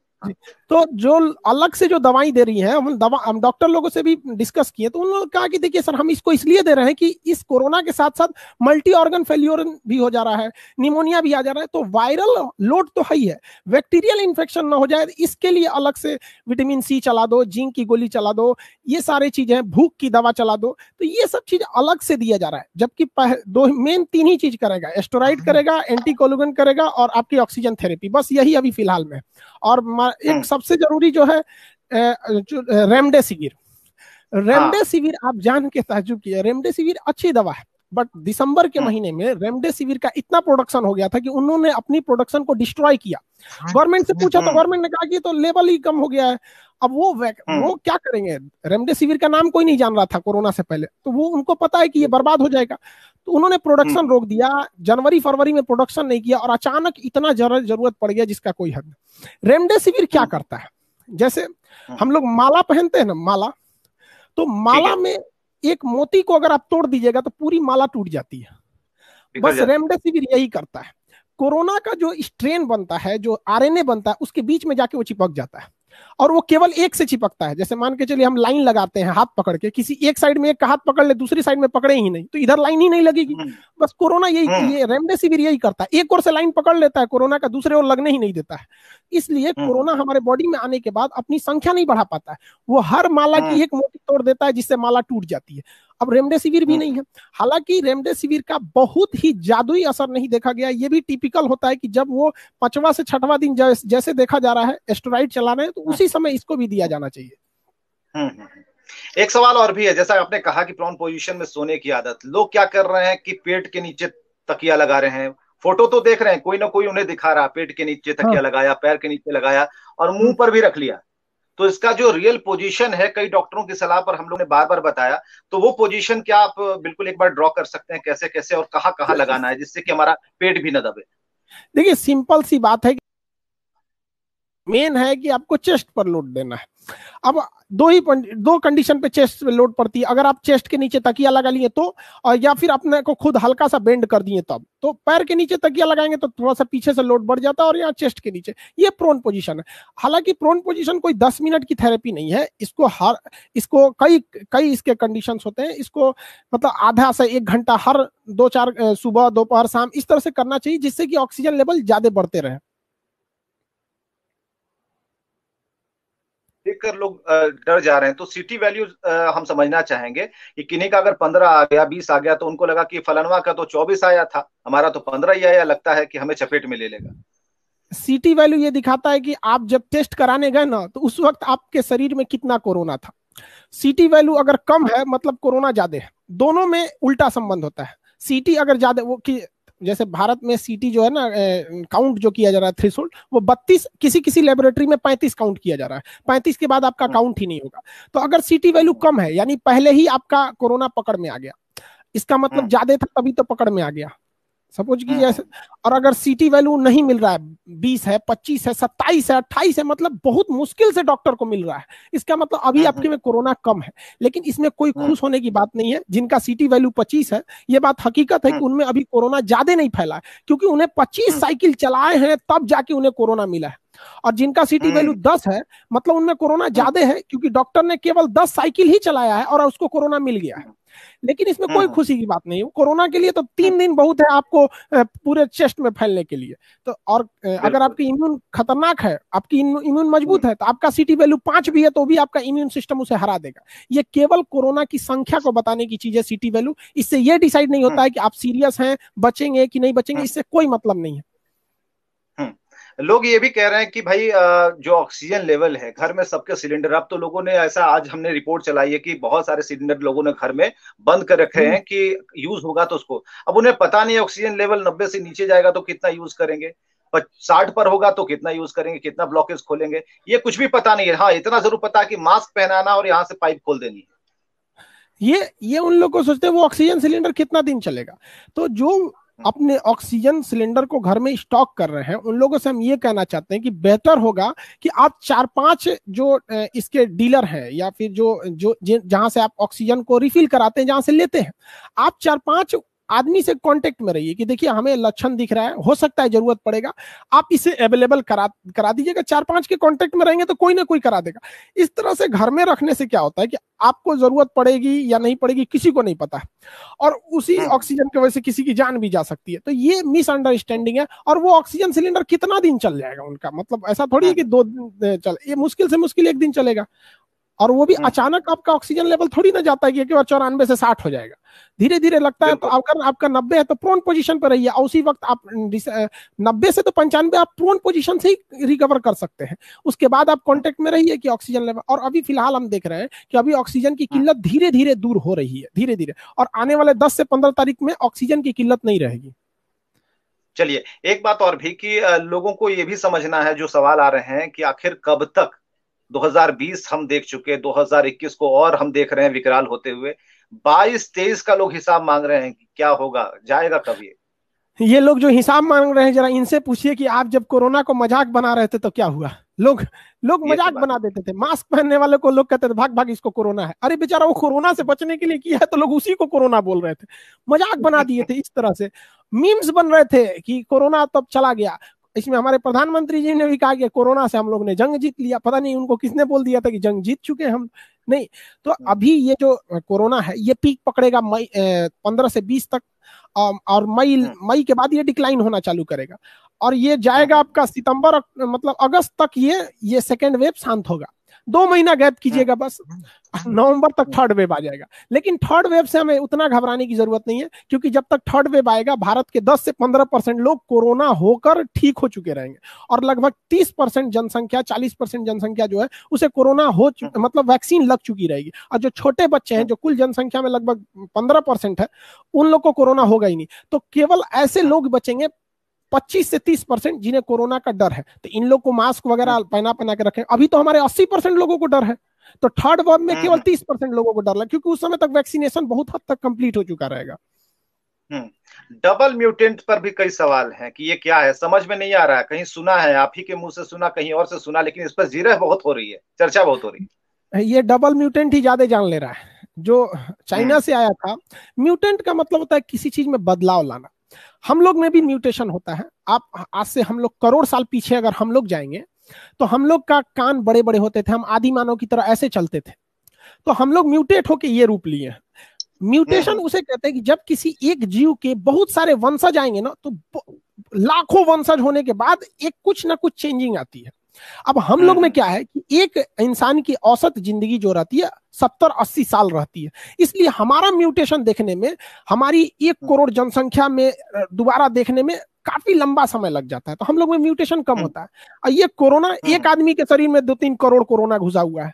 तो जो अलग से जो दवाई दे रही है हम दवा हम डॉक्टर लोगों से भी डिस्कस किए तो उन्होंने कहा कि देखिए सर हम इसको इसलिए दे रहे हैं कि इस कोरोना के साथ साथ मल्टी ऑर्गन फेल्योर भी हो जा रहा है निमोनिया भी आ जा रहा है तो वायरल लोड तो है ही है बैक्टीरियल इन्फेक्शन ना हो जाए इसके लिए अलग से विटामिन सी चला दो जिंक की गोली चला दो ये सारे चीजें भूख की दवा चला दो तो ये सब चीज अलग से दिया जा रहा है जबकि दो मेन तीन ही चीज करेगा एस्टोराइड हम्म। करेगा एंटीकोलोगन करेगा और आपकी ऑक्सीजन थेरेपी बस यही अभी फिलहाल में और एक हम्म। सब सबसे जरूरी जो है रेमडेसिविर हाँ। रेमडेसिविर आप जान के ताजुब किया रेमडेसिविर अच्छी दवा है बट दिसंबर के हाँ। महीने में रेमडेसिविर का इतना प्रोडक्शन हो गया था कि उन्होंने अपनी प्रोडक्शन को डिस्ट्रॉय किया गवर्नमेंट हाँ। से पूछा तो गवर्नमेंट हम्म। ने कहा कि तो लेवल ही कम हो गया है अब वो वो क्या करेंगे रेमडेसिविर का नाम कोई नहीं जान रहा था कोरोना से पहले तो वो उनको पता है कि ये बर्बाद हो जाएगा तो उन्होंने प्रोडक्शन हम्म। रोक दिया जनवरी फरवरी में प्रोडक्शन नहीं किया और अचानक इतना जरूरत पड़ गया जिसका कोई हद नहीं रेमडेसिविर क्या हम्म। करता है जैसे हम्म। हम लोग माला पहनते हैं ना माला तो माला में एक मोती को अगर आप तोड़ दीजिएगा तो पूरी माला टूट जाती है बस रेमडेसिविर यही करता है कोरोना का जो स्ट्रेन बनता है जो आरएनए बनता है उसके बीच में जाके वो चिपक जाता है और वो केवल एक से चिपकता है जैसे मान के चलिए हम लाइन लगाते हैं हाथ पकड़ के किसी एक साइड में एक हाथ पकड़ ले दूसरी साइड में पकड़े ही नहीं तो इधर लाइन ही नहीं लगेगी हम्म। बस कोरोना यही हम्म। ये रेमडेसिविर यही करता है एक और से लाइन पकड़ लेता है कोरोना का दूसरे ओर लगने ही नहीं देता है इसलिए हम्म। कोरोना हमारे बॉडी में आने के बाद अपनी संख्या नहीं बढ़ा पाता है वो हर माला की एक मोटी तोड़ देता है जिससे माला टूट जाती है अब रेमडेसिविर भी हाँ। नहीं है हालांकि रेमडेसिविर का बहुत ही जादुई असर नहीं देखा गया ये भी टिपिकल होता है कि जब वो पांचवा से छठवा दिन जैसे देखा जा रहा है एस्ट्रोराइड चला रहे हैं तो हाँ। उसी समय इसको भी दिया जाना चाहिए हम्म, हम्म, हम्म। एक सवाल और भी है जैसा आपने कहा कि प्रॉन पोजिशन में सोने की आदत लोग क्या कर रहे हैं कि पेट के नीचे तकिया लगा रहे हैं फोटो तो देख रहे हैं कोई ना कोई उन्हें दिखा रहा पेट के नीचे तकिया हाँ। लगाया पैर के नीचे लगाया और मुंह पर भी रख लिया तो इसका जो रियल पोजीशन है कई डॉक्टरों की सलाह पर हम लोग ने बार बार बताया तो वो पोजीशन क्या आप बिल्कुल एक बार ड्रॉ कर सकते हैं कैसे कैसे और कहाँ कहाँ लगाना है जिससे कि हमारा पेट भी न दबे देखिए सिंपल सी बात है कि मेन है कि आपको चेस्ट पर लोड देना है अब दो ही दो कंडीशन पे चेस्ट पे लोड पड़ती है अगर आप चेस्ट के नीचे तकिया लगा लिए तो और या फिर अपने को खुद हल्का सा बेंड कर दिए तब तो पैर के नीचे तकिया लगाएंगे तो थोड़ा सा पीछे से लोड बढ़ जाता है और यहाँ चेस्ट के नीचे ये प्रोन पोजीशन है हालांकि प्रोन पोजीशन कोई दस मिनट की थेरेपी नहीं है इसको हर इसको कई कई इसके कंडीशन होते हैं इसको मतलब आधा से एक घंटा हर दो चार सुबह दोपहर शाम इस तरह से करना चाहिए जिससे कि ऑक्सीजन लेवल ज्यादा बढ़ते रहे देखकर लोग डर जा रहे हैं तो सिटी वैल्यू हम समझना चाहेंगे कि किन्हीं का अगर पंद्रह आ गया बीस आ गया तो उनको लगा कि फलनवा का तो चौबीस आया था हमारा तो पंद्रह ही आया लगता है कि हमें चपेट में ले लेगा सिटी वैल्यू ये दिखाता है कि आप जब टेस्ट कराने गए ना तो उस वक्त आपके शरीर में कितना कोरोना था सिटी वैल्यू अगर कम है मतलब कोरोना ज्यादा है दोनों में उल्टा संबंध होता है सिटी अगर ज्यादा वो कि जैसे भारत में सीटी जो है ना काउंट जो किया जा रहा है थ्री वो बत्तीस किसी किसी लेबोरेटरी में पैंतीस काउंट किया जा रहा है पैंतीस के बाद आपका काउंट ही नहीं होगा तो अगर सीटी वैल्यू कम है यानी पहले ही आपका कोरोना पकड़ में आ गया इसका मतलब हाँ। ज्यादा था तभी तो पकड़ में आ गया सपोज कीजिए हाँ। ऐसे और अगर सीटी वैल्यू नहीं मिल रहा है बीस है पच्चीस है सत्ताईस है अट्ठाईस है मतलब बहुत मुश्किल से डॉक्टर को मिल रहा है इसका मतलब अभी हाँ, आपके हाँ। में कोरोना कम है लेकिन इसमें कोई खुश होने की बात नहीं है जिनका सीटी वैल्यू पच्चीस है ये बात हकीकत है कि उनमें अभी कोरोना ज्यादा नहीं फैला है क्योंकि उन्हें पच्चीस साइकिल चलाए हैं तब जाके उन्हें कोरोना मिला है और जिनका सिटी हम्म। वैल्यू दस है मतलब उनमें कोरोना हम्म। ज्यादा है क्योंकि डॉक्टर ने केवल दस साइकिल ही चलाया है और उसको कोरोना मिल गया है लेकिन इसमें कोई हम्म। खुशी की बात नहीं कोरोना के लिए तो तीन दिन बहुत है आपको पूरे चेस्ट में फैलने के लिए तो और अगर आपकी इम्यून खतरनाक है आपकी इम्यून मजबूत है तो आपका सिटी वैल्यू पांच भी है तो भी आपका इम्यून सिस्टम उसे हरा देगा ये केवल कोरोना की संख्या को बताने की चीज है सिटी वैल्यू इससे यह डिसाइड नहीं होता है कि आप सीरियस हैं बचेंगे कि नहीं बचेंगे इससे कोई मतलब नहीं है लोग ये भी कह रहे हैं कि भाई जो ऑक्सीजन लेवल है घर में सबके सिलेंडर अब तो लोगों ने ऐसा आज हमने रिपोर्ट चलाई है कि बहुत सारे सिलेंडर लोगों ने घर में बंद कर रखे हैं हम्म। कि यूज होगा तो उसको अब उन्हें पता नहीं ऑक्सीजन लेवल नब्बे से नीचे जाएगा तो कितना यूज करेंगे साठ पर होगा तो कितना यूज करेंगे कितना ब्लॉकेज खोलेंगे ये कुछ भी पता नहीं है हाँ इतना जरूर पता है कि मास्क पहनाना और यहाँ से पाइप खोल देनी है ये ये उन लोग को सोचते हैं वो ऑक्सीजन सिलेंडर कितना दिन चलेगा तो जो अपने ऑक्सीजन सिलेंडर को घर में स्टॉक कर रहे हैं उन लोगों से हम ये कहना चाहते हैं कि बेहतर होगा कि आप चार पांच जो इसके डीलर हैं या फिर जो जो जहां से आप ऑक्सीजन को रिफिल कराते हैं जहां से लेते हैं आप चार पांच आदमी से कांटेक्ट में रहिए कि देखिए हमें लक्षण दिख रहा है हो सकता है जरूरत पड़ेगा आप इसे अवेलेबल करा करा दीजिएगा चार पांच के कांटेक्ट में रहेंगे तो कोई ना कोई करा देगा इस तरह से घर में रखने से क्या होता है कि आपको जरूरत पड़ेगी या नहीं पड़ेगी किसी को नहीं पता है और उसी ऑक्सीजन हाँ। की वजह से किसी की जान भी जा सकती है तो ये मिसअंडरस्टैंडिंग है और वो ऑक्सीजन सिलेंडर कितना दिन चल जाएगा उनका मतलब ऐसा थोड़ी है हाँ। कि दो दिन चल ये मुश्किल से मुश्किल एक दिन चलेगा और वो भी हम्म। अचानक आपका ऑक्सीजन लेवल थोड़ी ना जाता है कि एक बार चौरानवे से साठ हो जाएगा धीरे धीरे लगता है तो अगर आपका नब्बे है तो प्रोन पोजीशन पर रहिए उसी वक्त आप नब्बे से तो पंचानवे आप प्रोन पोजीशन से ही रिकवर कर सकते हैं उसके बाद आप कॉन्टेक्ट में रहिए कि ऑक्सीजन लेवल और अभी फिलहाल हम देख रहे हैं कि अभी ऑक्सीजन की हाँ। किल्लत धीरे धीरे दूर हो रही है धीरे धीरे और आने वाले दस से पंद्रह तारीख में ऑक्सीजन की किल्लत नहीं रहेगी चलिए एक बात और भी कि लोगों को ये भी समझना है जो सवाल आ रहे हैं कि आखिर कब तक 2020 हम देख चुके 2021 को और हम देख रहे हैं विकराल होते हुए 22 तेईस का लोग हिसाब मांग रहे हैं कि क्या होगा जाएगा कब ये ये लोग जो हिसाब मांग रहे हैं जरा इनसे पूछिए कि आप जब कोरोना को मजाक बना रहे थे तो क्या हुआ लोग लोग तो मजाक बना देते थे मास्क पहनने वाले को लोग कहते थे भाग भाग इसको कोरोना है अरे बेचारा वो कोरोना से बचने के लिए किया है तो लोग उसी को कोरोना बोल रहे थे मजाक बना दिए थे इस तरह से मीम्स बन रहे थे कि कोरोना तब तो चला गया इसमें हमारे प्रधानमंत्री जी ने भी कहा कि कोरोना से हम लोग ने जंग जीत लिया पता नहीं उनको किसने बोल दिया था कि जंग जीत चुके हम नहीं तो हम्म। अभी ये जो कोरोना है ये पीक पकड़ेगा मई पंद्रह से बीस तक और मई हम्म। मई के बाद ये डिक्लाइन होना चालू करेगा और ये जाएगा हम्म। आपका सितंबर मतलब अगस्त तक ये ये सेकेंड वेव शांत होगा दो महीना गैप कीजिएगा बस हम्म। नवंबर तक थर्ड वेव आ जाएगा लेकिन थर्ड वेव से हमें उतना घबराने की जरूरत नहीं है क्योंकि जब तक थर्ड वेव आएगा भारत के 10 से 15 परसेंट लोग कोरोना होकर ठीक हो चुके रहेंगे और लगभग 30 परसेंट जनसंख्या 40 परसेंट जनसंख्या जो है उसे कोरोना हो हम्म। मतलब वैक्सीन लग चुकी रहेगी और जो छोटे बच्चे हैं हम्म। जो कुल जनसंख्या में लगभग पंद्रह है उन लोग को कोरोना होगा ही नहीं तो केवल ऐसे हाँ। लोग बचेंगे पच्चीस से तीस परसेंट जिन्हें कोरोना का डर है तो इन लोग को मास्क वगैरह हाँ। पहना पहना के रखें अभी तो हमारे अस्सी परसेंट लोगों को डर है तो थर्ड वेव में हाँ, केवल हाँ। तीस परसेंट लोगों को डर लगा क्योंकि उस समय तक वैक्सीनेशन बहुत हद तक कंप्लीट हो चुका रहेगा हम्म। डबल म्यूटेंट पर भी कई सवाल हैं कि ये क्या है समझ में नहीं आ रहा है कहीं सुना है आप ही के मुंह से सुना कहीं और से सुना लेकिन इस पर जीरह बहुत हो रही है चर्चा बहुत हो रही है ये डबल म्यूटेंट ही ज्यादा जान ले रहा है जो हम्म। चाइना से आया था म्यूटेंट का मतलब होता है किसी चीज में बदलाव लाना हम लोग में भी म्यूटेशन होता है आप आज से हम लोग करोड़ साल पीछे अगर हम लोग जाएंगे तो हम लोग का कान बड़े बड़े होते थे हम आदि मानव की तरह ऐसे चलते थे तो हम लोग म्यूटेट होके ये रूप लिए हैं म्यूटेशन हम्म। उसे कहते हैं कि जब किसी एक जीव के बहुत सारे वंशज आएंगे ना तो लाखों वंशज होने के बाद एक कुछ ना कुछ चेंजिंग आती है अब हम लोग में हम्म। क्या है कि एक इंसान की औसत जिंदगी जो रहती है सत्तर अस्सी साल रहती है इसलिए हमारा म्यूटेशन देखने में हमारी एक हम्म। करोड़ जनसंख्या में दोबारा देखने में काफी लंबा समय लग जाता है तो हम लोग में म्यूटेशन कम हम्म। होता है और ये कोरोना एक आदमी के शरीर में दो तीन करोड़ कोरोना घुसा हुआ है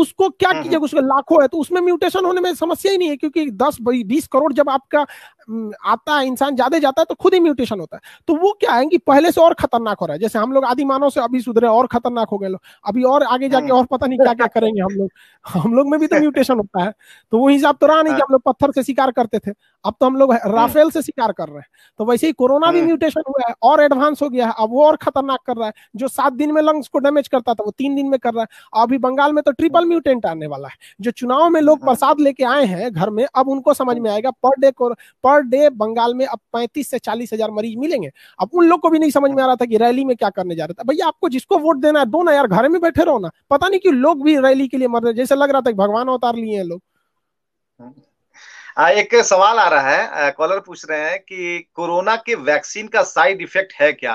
उसको क्या हम्म, कीजिएगा हम्म। उसके लाखों है तो उसमें म्यूटेशन होने में समस्या ही नहीं है क्योंकि दस बीस करोड़ जब आपका हम्म, आता है इंसान ज्यादा जाता है तो खुद ही म्यूटेशन होता है तो वो क्या है कि पहले से और खतरनाक हो रहा है जैसे हम लोग आदि मानव से अभी सुधरे और खतरनाक हो गए लोग अभी और आगे जाके और पता नहीं क्या क्या करेंगे हम लोग हम लोग में भी तो म्यूटेशन होता है तो वो हिसाब तो रहा नहीं कि हाँ। हम लोग पत्थर से शिकार करते थे अब तो हम लोग राफेल से शिकार कर रहे हैं तो वैसे ही कोरोना भी म्यूटेशन हुआ है और एडवांस हो गया है अब वो और खतरनाक कर रहा है जो सात दिन में लंग्स को डैमेज करता था वो तीन दिन में कर रहा है अभी बंगाल में तो ट्रिपल नॉर्मल म्यूटेंट आने वाला है जो चुनाव में लोग हाँ। प्रसाद लेके आए हैं घर में अब उनको समझ में आएगा per day per day Bengal में अब पैंतीस से चालीस हजार मरीज मिलेंगे अब उन लोग को भी नहीं समझ में आ रहा था कि रैली में क्या करने जा रहा था भैया आपको जिसको वोट देना है दो ना यार घर में बैठे रहो ना पता नहीं क्यों लोग भी रैली के लिए मर रहे जैसे लग रहा था भगवान अवतार लिए हैं लोग हाँ, एक सवाल आ रहा है कॉलर पूछ रहे हैं कि कोरोना के वैक्सीन का साइड इफेक्ट है क्या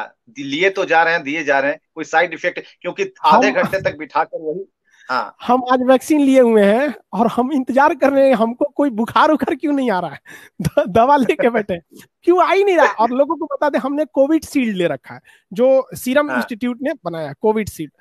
लिए तो जा रहे हैं दिए जा रहे हैं कोई साइड इफेक्ट क्योंकि आधे घंटे तक बिठाकर वही हाँ। हम आज वैक्सीन लिए हुए हैं और हम इंतजार कर रहे हैं हमको कोई बुखार उखार क्यों नहीं आ रहा है दवा लेके बैठे क्यों आ ही नहीं रहा और लोगों को बता दे हमने कोविड सील्ड ले रखा है जो सीरम हाँ। इंस्टीट्यूट ने बनाया कोविड सील्ड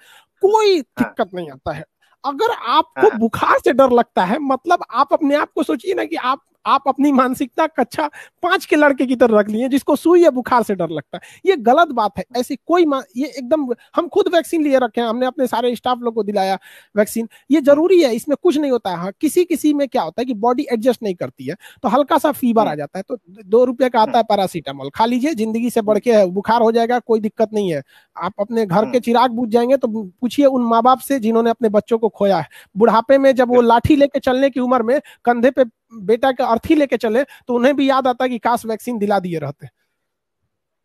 कोई हाँ। दिक्कत नहीं आता है अगर आपको बुखार से डर लगता है मतलब आप अपने आप को सोचिए ना कि आप आप अपनी मानसिकता कक्षा पांच के लड़के की तरह रख लिए जिसको सुई या बुखार से डर लगता है ये गलत बात है ऐसी कोई ये एकदम हम खुद वैक्सीन लिए रखे हैं हमने अपने सारे स्टाफ लोग को दिलाया वैक्सीन ये जरूरी है इसमें कुछ नहीं होता है हाँ, किसी किसी में क्या होता है कि बॉडी एडजस्ट नहीं करती है तो हल्का सा फीवर आ हम्म। जाता है तो दो रुपये का आता है पैरासीटामोल खा लीजिए जिंदगी से बढ़ के बुखार हो जाएगा कोई दिक्कत नहीं है आप अपने घर के हम्म। चिराग बुझ जाएंगे तो पूछिए उन माँ बाप से जिन्होंने अपने बच्चों को खोया है बुढ़ापे में जब वो हम्म। लाठी लेके चलने की उम्र में कंधे पे बेटा का अर्थ ही लेके चले तो उन्हें भी याद आता कि काश वैक्सीन दिला दिए रहते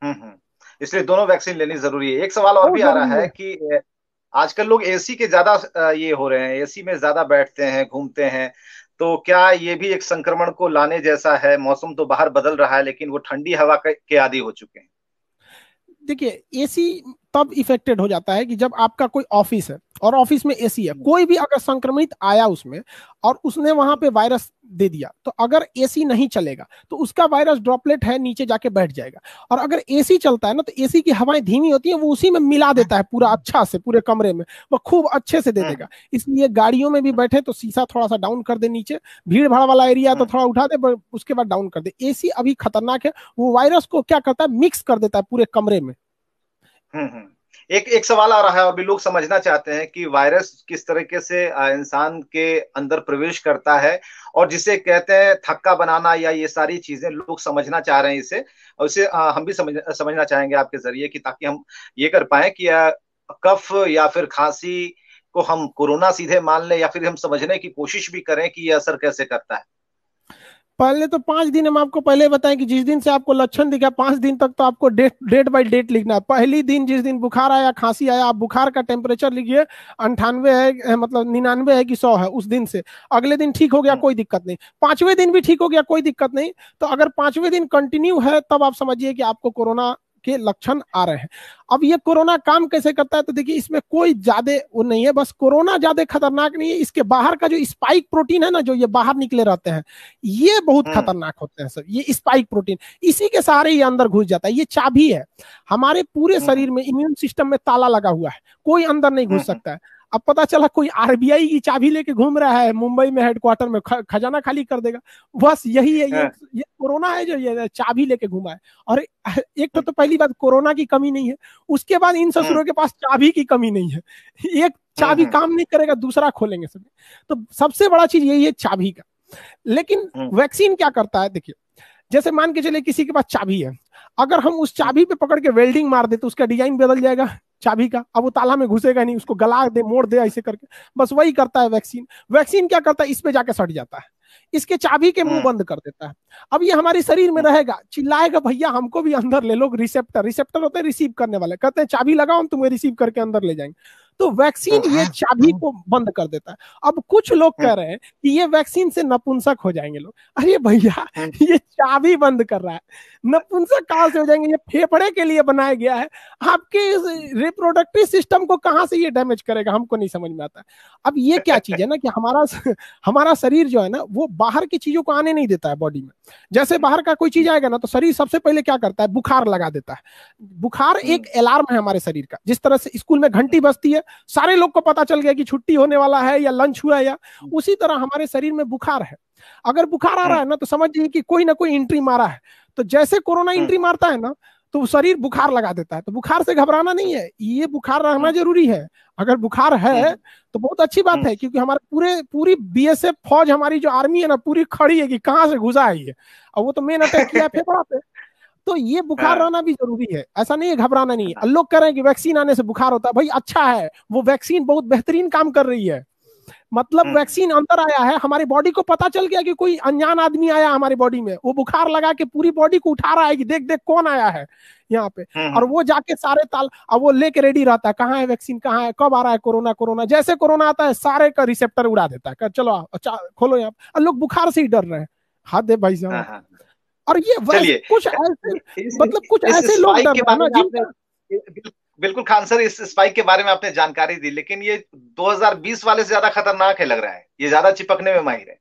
हम्म, हम्म। इसलिए दोनों वैक्सीन लेनी जरूरी है एक सवाल और भी आ रहा है कि आजकल लोग एसी के ज्यादा ये हो रहे हैं एसी में ज्यादा बैठते हैं घूमते हैं तो क्या ये भी एक संक्रमण को लाने जैसा है मौसम तो बाहर बदल रहा है लेकिन वो ठंडी हवा के आदि हो चुके हैं देखिए एसी तब इफेक्टेड हो जाता है कि जब आपका कोई ऑफिस है और ऑफिस में एसी है कोई भी अगर संक्रमित आया उसमें और उसने वहां पे वायरस दे दिया तो अगर एसी नहीं चलेगा तो उसका वायरस ड्रॉपलेट है नीचे जाके बैठ जाएगा और अगर एसी चलता है ना तो एसी की हवाएं धीमी होती है वो उसी में मिला देता है पूरा अच्छा से पूरे कमरे में वो खूब अच्छे से दे हाँ। देगा इसलिए गाड़ियों में भी बैठे तो शीशा थोड़ा सा डाउन कर दे नीचे भीड़ भाड़ वाला एरिया तो हाँ। थोड़ा उठा दे उसके बाद डाउन कर दे एसी अभी खतरनाक है वो वायरस को क्या करता है मिक्स कर देता है पूरे कमरे में हम्म, हम्म एक एक सवाल आ रहा है और भी लोग समझना चाहते हैं कि वायरस किस तरीके से इंसान के अंदर प्रवेश करता है और जिसे कहते हैं थक्का बनाना या ये सारी चीजें लोग समझना चाह रहे हैं इसे और इसे हम भी समझ समझना चाहेंगे आपके जरिए कि ताकि हम ये कर पाए कि कफ या फिर खांसी को हम कोरोना सीधे मान लें या फिर हम समझने की कोशिश भी करें कि यह असर कैसे करता है पहले तो पांच दिन हम आपको पहले बताएं कि जिस दिन से आपको लक्षण दिखा पांच दिन तक तो आपको डेट डेट बाय डेट लिखना है पहली दिन जिस दिन बुखार आया खांसी आया आप बुखार का टेम्परेचर लिखिए अंठानवे है मतलब निन्यानवे है कि सौ है उस दिन से अगले दिन ठीक हो गया हाँ। कोई दिक्कत नहीं पांचवें दिन भी ठीक हो गया कोई दिक्कत नहीं तो अगर पांचवें दिन कंटिन्यू है तब आप समझिए कि आपको कोरोना के लक्षण आ रहे हैं अब ये कोरोना काम कैसे करता है तो देखिए इसमें कोई ज्यादा वो नहीं है बस कोरोना ज्यादा खतरनाक नहीं है इसके बाहर का जो स्पाइक प्रोटीन है ना जो ये बाहर निकले रहते हैं ये बहुत हम्म। खतरनाक होते हैं सर ये स्पाइक प्रोटीन इसी के सहारे ये अंदर घुस जाता है ये चाबी है हमारे पूरे हम्म। शरीर में इम्यून सिस्टम में ताला लगा हुआ है कोई अंदर नहीं घुस हम्म। सकता है अब पता चला कोई आरबीआई की चाबी लेके घूम रहा है मुंबई में हेडक्वार्टर में खजाना खाली कर देगा बस यही है ये, हाँ। ये कोरोना है जो ये चाबी लेके घूमा है और एक तो, तो हाँ। पहली बात कोरोना की कमी नहीं है उसके बाद इन हाँ। ससुरों के पास चाबी की कमी नहीं है एक चाबी काम नहीं करेगा दूसरा खोलेंगे सब तो सबसे बड़ा चीज यही है चाबी का लेकिन वैक्सीन क्या करता है देखिए जैसे मान के चले किसी के पास चाबी है अगर हम उस चाबी पे पकड़ के वेल्डिंग मार दे तो उसका डिजाइन बदल जाएगा चाबी का अब वो ताला में घुसेगा नहीं उसको गला दे मोड़ दे ऐसे करके बस वही करता है वैक्सीन वैक्सीन क्या करता है इस पे जाके सट जाता है इसके चाबी के मुंह हाँ। बंद कर देता है अब ये हमारे शरीर में हाँ। रहेगा चिल्लाएगा भैया हमको भी अंदर ले लो रिसेप्टर रिसेप्टर होते हैं रिसीव करने वाले कहते हैं चाबी लगाओ हम तुम्हें रिसीव करके अंदर ले जाएंगे तो वैक्सीन तो ये चाबी हाँ। को बंद कर देता है अब कुछ लोग हाँ। कह रहे हैं कि ये वैक्सीन से नपुंसक हो जाएंगे लोग अरे भैया हाँ। ये चाबी बंद कर रहा है नपुंसक कहाँ से हो जाएंगे ये फेफड़े के लिए बनाया गया है आपके रिप्रोडक्टिव सिस्टम को कहाँ से ये डैमेज करेगा हमको नहीं समझ में आता अब ये क्या चीज है ना कि हमारा हमारा शरीर जो है ना वो बाहर की चीजों को आने नहीं देता है बॉडी में जैसे बाहर का कोई चीज आएगा ना तो शरीर सबसे पहले क्या करता है बुखार लगा देता है बुखार एक अलार्म है हमारे शरीर का जिस तरह से स्कूल में घंटी बजती है है सारे लोग को पता चल गया कि छुट्टी होने वाला है या लंच हुआ है या हम्म। उसी तरह हमारे शरीर में बुखार है अगर बुखार आ रहा है हम्म। ना तो समझिए कि कोई ना कोई एंट्री मारा है तो जैसे कोरोना एंट्री हम्म। मारता है ना तो शरीर बुखार लगा देता है तो बुखार से घबराना नहीं है ये बुखार रहना जरूरी है अगर बुखार है तो बहुत अच्छी बात है क्योंकि हमारे पूरे पूरी बीएसएफ फौज हमारी जो आर्मी है ना पूरी खड़ी है कि कहाँ से घुसा है ये और वो तो मेन अटैक किया फेफड़ा पे तो ये बुखार हाँ। रहना भी जरूरी है ऐसा नहीं है घबराना नहीं है हाँ। लोग कह रहे हैं कि वैक्सीन आने से बुखार होता है भाई अच्छा है वो वैक्सीन बहुत बेहतरीन काम कर रही है मतलब हाँ। वैक्सीन अंदर आया है हमारी बॉडी को पता चल गया कि कोई अनजान आदमी आया हमारी बॉडी में वो बुखार लगा के पूरी बॉडी को उठा रहा है कि देख देख कौन आया है यहाँ पे और वो जाके सारे ताल अब वो लेके रेडी रहता है कहाँ है वैक्सीन कहाँ है कब आ रहा है कोरोना कोरोना जैसे कोरोना आता है सारे का रिसेप्टर उड़ा देता है चलो अच्छा खोलो यहाँ लोग बुखार से ही डर रहे हैं हाथ दे भाई साहब और ये कुछ ऐसे मतलब कुछ ऐसे लोग बिल्कुल खान सर इस स्पाइक के बारे में आपने जानकारी दी लेकिन ये 2020 वाले से ज्यादा खतरनाक है लग रहा है ये ज्यादा चिपकने में माहिर है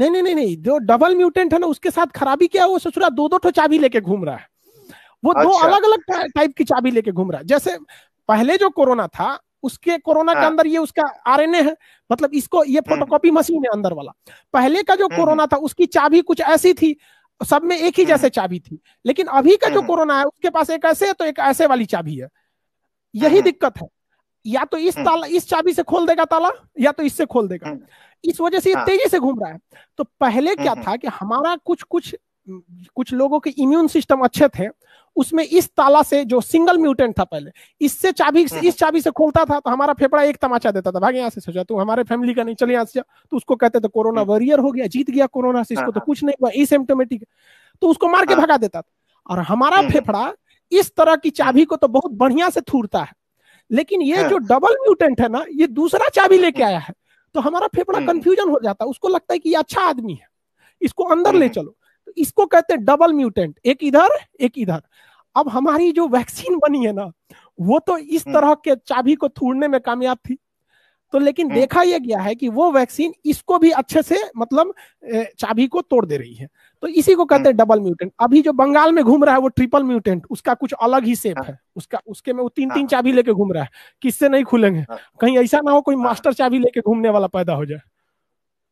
नहीं नहीं नहीं जो डबल म्यूटेंट है ना उसके साथ खराबी क्या है वो ससुरा दो दो ठो चाबी लेके घूम रहा है वो अच्छा। दो अलग अलग टाइप की चाबी लेके घूम रहा है जैसे पहले जो कोरोना था उसके कोरोना के हाँ। अंदर ये उसका आरएनए है मतलब इसको ये फोटोकॉपी हम्म। मशीन है अंदर वाला पहले का जो हम्म, कोरोना हम्म। था उसकी चाबी कुछ ऐसी थी सब में एक ही जैसे हम्म। चाबी थी लेकिन अभी का जो हम्म। कोरोना है उसके पास एक ऐसे है तो एक ऐसे वाली चाबी है यही हम्म। दिक्कत है या तो इस ताला इस चाबी से खोल देगा ताला या तो इससे खोल देगा इस वजह से ये हाँ। तेजी से घूम रहा है तो पहले क्या था कि हमारा कुछ कुछ कुछ लोगों के इम्यून सिस्टम अच्छे थे उसमें इस ताला से जो सिंगल म्यूटेंट था पहले इससे चाबी से हम्म। इस चाबी से खोलता था तो हमारा फेफड़ा एक तमाचा देता था भाग यहाँ से सोचा तू हमारे फैमिली का नहीं चले यहाँ से तो उसको कहते थे कोरोना वॉरियर हम्म। हो गया जीत गया कोरोना से इसको तो हाँ, हाँ। कुछ नहीं हुआ एसेम्टोमेटिक तो उसको मार के हाँ। भगा देता था और हमारा हम्म। फेफड़ा इस तरह की चाबी को तो बहुत बढ़िया से थूरता है लेकिन ये जो डबल म्यूटेंट है ना ये दूसरा चाबी लेके आया है तो हमारा फेफड़ा कंफ्यूजन हो जाता है उसको लगता है कि ये अच्छा आदमी है इसको अंदर ले चलो इसको कहते हैं डबल म्यूटेंट एक इधर एक इधर अब हमारी जो वैक्सीन बनी है ना वो तो इस हम्म। तरह के चाबी को थूड़ने में कामयाब थी तो लेकिन हम्म। देखा यह गया है कि वो वैक्सीन इसको भी अच्छे से मतलब चाबी को तोड़ दे रही है तो इसी को कहते हैं डबल म्यूटेंट हम्म। अभी जो बंगाल में घूम रहा है वो ट्रिपल म्यूटेंट उसका कुछ अलग ही सेप हाँ। है उसका उसके में वो तीन तीन हाँ। चाबी लेके घूम रहा है किससे नहीं खुलेंगे हाँ। कहीं ऐसा ना हो कोई मास्टर चाबी लेके घूमने वाला पैदा हो जाए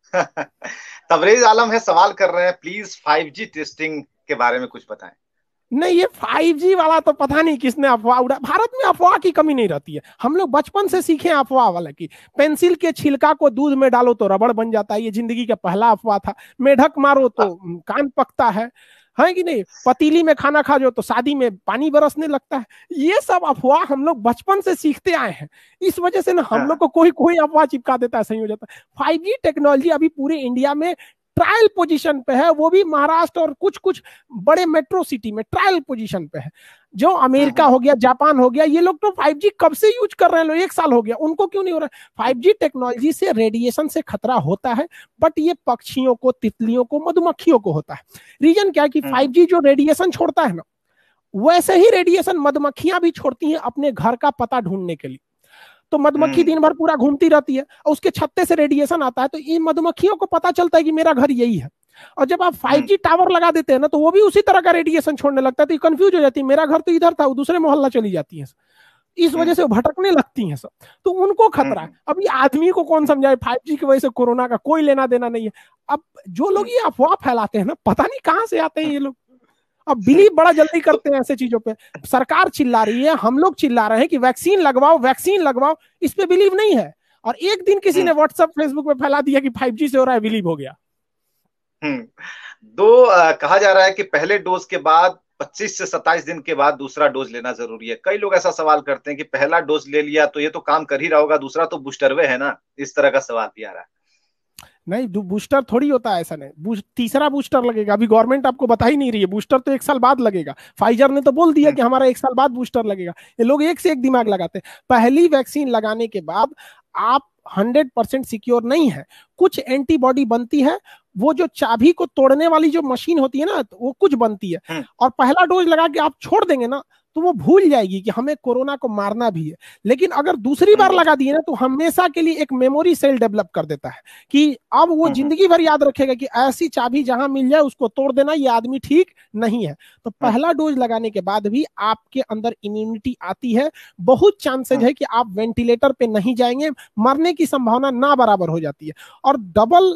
तबरेज आलम है सवाल कर रहे हैं प्लीज फाइव टेस्टिंग के बारे में कुछ बताएं नहीं ये 5G वाला तो पता नहीं किसने अफवाह उड़ा भारत में अफवाह की कमी नहीं रहती है हम लोग बचपन से सीखे अफवाह वाला की पेंसिल के छिलका को दूध में डालो तो रबड़ बन जाता है ये जिंदगी का पहला अफवाह था मेढक मारो तो हाँ। कान पकता है है कि नहीं पतीली में खाना खा जो तो शादी में पानी बरसने लगता है ये सब अफवाह हम लोग बचपन से सीखते आए हैं इस वजह से ना हम हाँ। लोग को कोई कोई अफवाह चिपका देता है सही हो जाता है फाइव टेक्नोलॉजी अभी पूरे इंडिया में ट्रायल पोजीशन पे है वो भी महाराष्ट्र और कुछ कुछ बड़े मेट्रो सिटी में ट्रायल पोजीशन पे है जो अमेरिका हम्म। हो गया जापान हो गया ये लोग तो 5G कब से यूज कर रहे हैं लोग एक साल हो गया उनको क्यों नहीं हो रहा है 5G टेक्नोलॉजी से रेडिएशन से खतरा होता है बट ये पक्षियों को तितलियों को मधुमक्खियों को होता है रीजन क्या है कि हम्म। फाइव जो रेडिएशन छोड़ता है ना वैसे ही रेडिएशन मधुमक्खियां भी छोड़ती हैं अपने घर का पता ढूंढने के लिए तो मधुमक्खी हम्म। दिन भर पूरा घूमती रहती है और उसके छत्ते से रेडिएशन आता है तो इन मधुमक्खियों को पता चलता है कि मेरा घर यही है और जब आप 5G टावर हम्म। लगा देते हैं ना तो वो भी उसी तरह का रेडिएशन छोड़ने लगता है तो कंफ्यूज हो जाती है मेरा घर तो इधर था दूसरे मोहल्ला चली जाती है इस हम्म। वजह से भटकने लगती हैं सब तो उनको खतरा है अभी आदमी को कौन समझाए फाइव जी की वजह से कोरोना का कोई लेना देना नहीं है अब जो लोग ये अफवाह फैलाते हैं ना पता नहीं कहाँ से आते हैं ये लोग अब बिलीव बड़ा जल्दी करते हैं ऐसे चीजों पे सरकार चिल्ला रही है हम लोग चिल्ला रहे हैं कि वैक्सीन लगवाओ वैक्सीन लगवाओ इस पे बिलीव नहीं है और एक दिन किसी ने व्हाट्सएप हम्म। फेसबुक पे फैला दिया कि फाइव से हो रहा है बिलीव हो गया हम्म। दो आ, कहा जा रहा है कि पहले डोज के बाद 25 से 27 दिन के बाद दूसरा डोज लेना जरूरी है कई लोग ऐसा सवाल करते हैं कि पहला डोज ले लिया तो ये तो काम कर ही रहा होगा दूसरा तो बूस्टरवे है ना इस तरह का सवाल भी आ रहा है नहीं बूस्टर थोड़ी होता है ऐसा नहीं तीसरा बूस्टर लगेगा अभी गवर्नमेंट आपको बता ही नहीं रही है बूस्टर तो एक साल बाद लगेगा फाइजर ने तो बोल दिया हम्म। कि हमारा एक साल बाद बूस्टर लगेगा ये लोग एक से एक दिमाग लगाते हैं पहली वैक्सीन लगाने के बाद आप हंड्रेड परसेंट सिक्योर नहीं है कुछ एंटीबॉडी बनती है वो जो चाबी को तोड़ने वाली जो मशीन होती है ना तो वो कुछ बनती है हम्म। और पहला डोज लगा के आप छोड़ देंगे ना तो वो भूल जाएगी कि हमें कोरोना को मारना भी है लेकिन अगर दूसरी बार हम्म। लगा दिए ना तो हमेशा के लिए एक मेमोरी सेल डेवलप कर देता है कि अब वो हम्म, हम्म। जिंदगी भर याद रखेगा कि ऐसी चाबी जहां मिल जाए उसको तोड़ देना ये आदमी ठीक नहीं है तो हाँ। पहला डोज लगाने के बाद भी आपके अंदर इम्यूनिटी आती है बहुत चांसेज हाँ। है कि आप वेंटिलेटर पे नहीं जाएंगे मरने की संभावना ना बराबर हो जाती है और डबल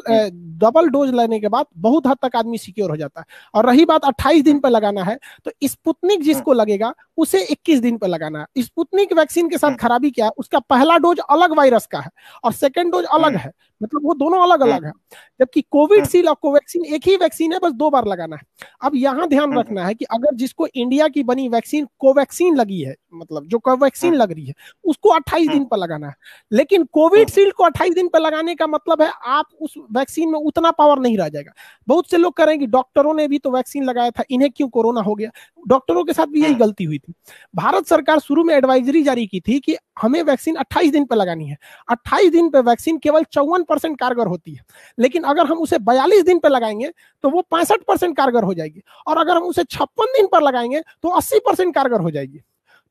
डबल डोज लेने के बाद बहुत हद तक आदमी सिक्योर हो जाता है और रही बात अट्ठाईस दिन पर लगाना है तो स्पुतनिक हाँ। जिसको लगेगा उसे 21 दिन पर लगाना है स्पुतनिक वैक्सीन के साथ हाँ। खराबी क्या है उसका पहला डोज अलग वायरस का है और सेकेंड डोज अलग हाँ। है मतलब वो दोनों अलग अलग है हाँ। जबकि कोविडशील्ड और कोवैक्सीन एक ही वैक्सीन है बस दो बार लगाना है अब यहाँ ध्यान रखना है कि अगर जिसको इंडिया की बनी वैक्सीन कोवैक्सीन लगी है मतलब जो कोवैक्सीन लग रही है उसको 28 दिन पर लगाना है लेकिन कोविडशील्ड को 28 दिन पर लगाने का मतलब है आप उस वैक्सीन में उतना पावर नहीं रह जाएगा बहुत से लोग कह रहे हैं कि डॉक्टरों ने भी तो वैक्सीन लगाया था इन्हें क्यों कोरोना हो गया डॉक्टरों के साथ भी यही गलती हुई थी भारत सरकार शुरू में एडवाइजरी जारी की थी कि हमें वैक्सीन 28 दिन पर लगानी है 28 दिन पर वैक्सीन केवल चौवन परसेंट कारगर होती है लेकिन अगर हम उसे 42 दिन पर लगाएंगे तो वो पैंसठ परसेंट कारगर हो जाएगी और अगर हम उसे छप्पन दिन पर लगाएंगे तो अस्सी परसेंट कारगर हो जाएगी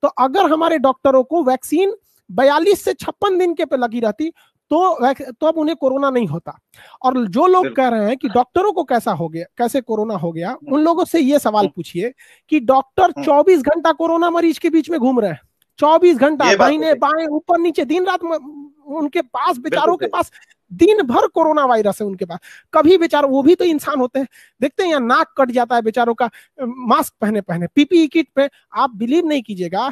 तो अगर हमारे डॉक्टरों को वैक्सीन बयालीस से छप्पन दिन के पे लगी रहती तो तो अब उन्हें कोरोना नहीं होता और जो लोग कह रहे हैं कि डॉक्टरों को कैसा हो गया कैसे कोरोना हो गया हम्म। उन लोगों से ये सवाल हम्म। पूछिए कि डॉक्टर 24 हम्म। घंटा कोरोना मरीज के बीच में घूम रहे हैं 24 घंटा दाहिने तो बाएं ऊपर नीचे दिन रात उनके पास बेचारों के पास दिन भर कोरोना वायरस है उनके पास कभी बेचारो वो भी तो इंसान होते हैं देखते हैं यहाँ नाक कट जाता है बेचारों का मास्क पहने पहने पीपीई किट पे आप बिलीव नहीं कीजिएगा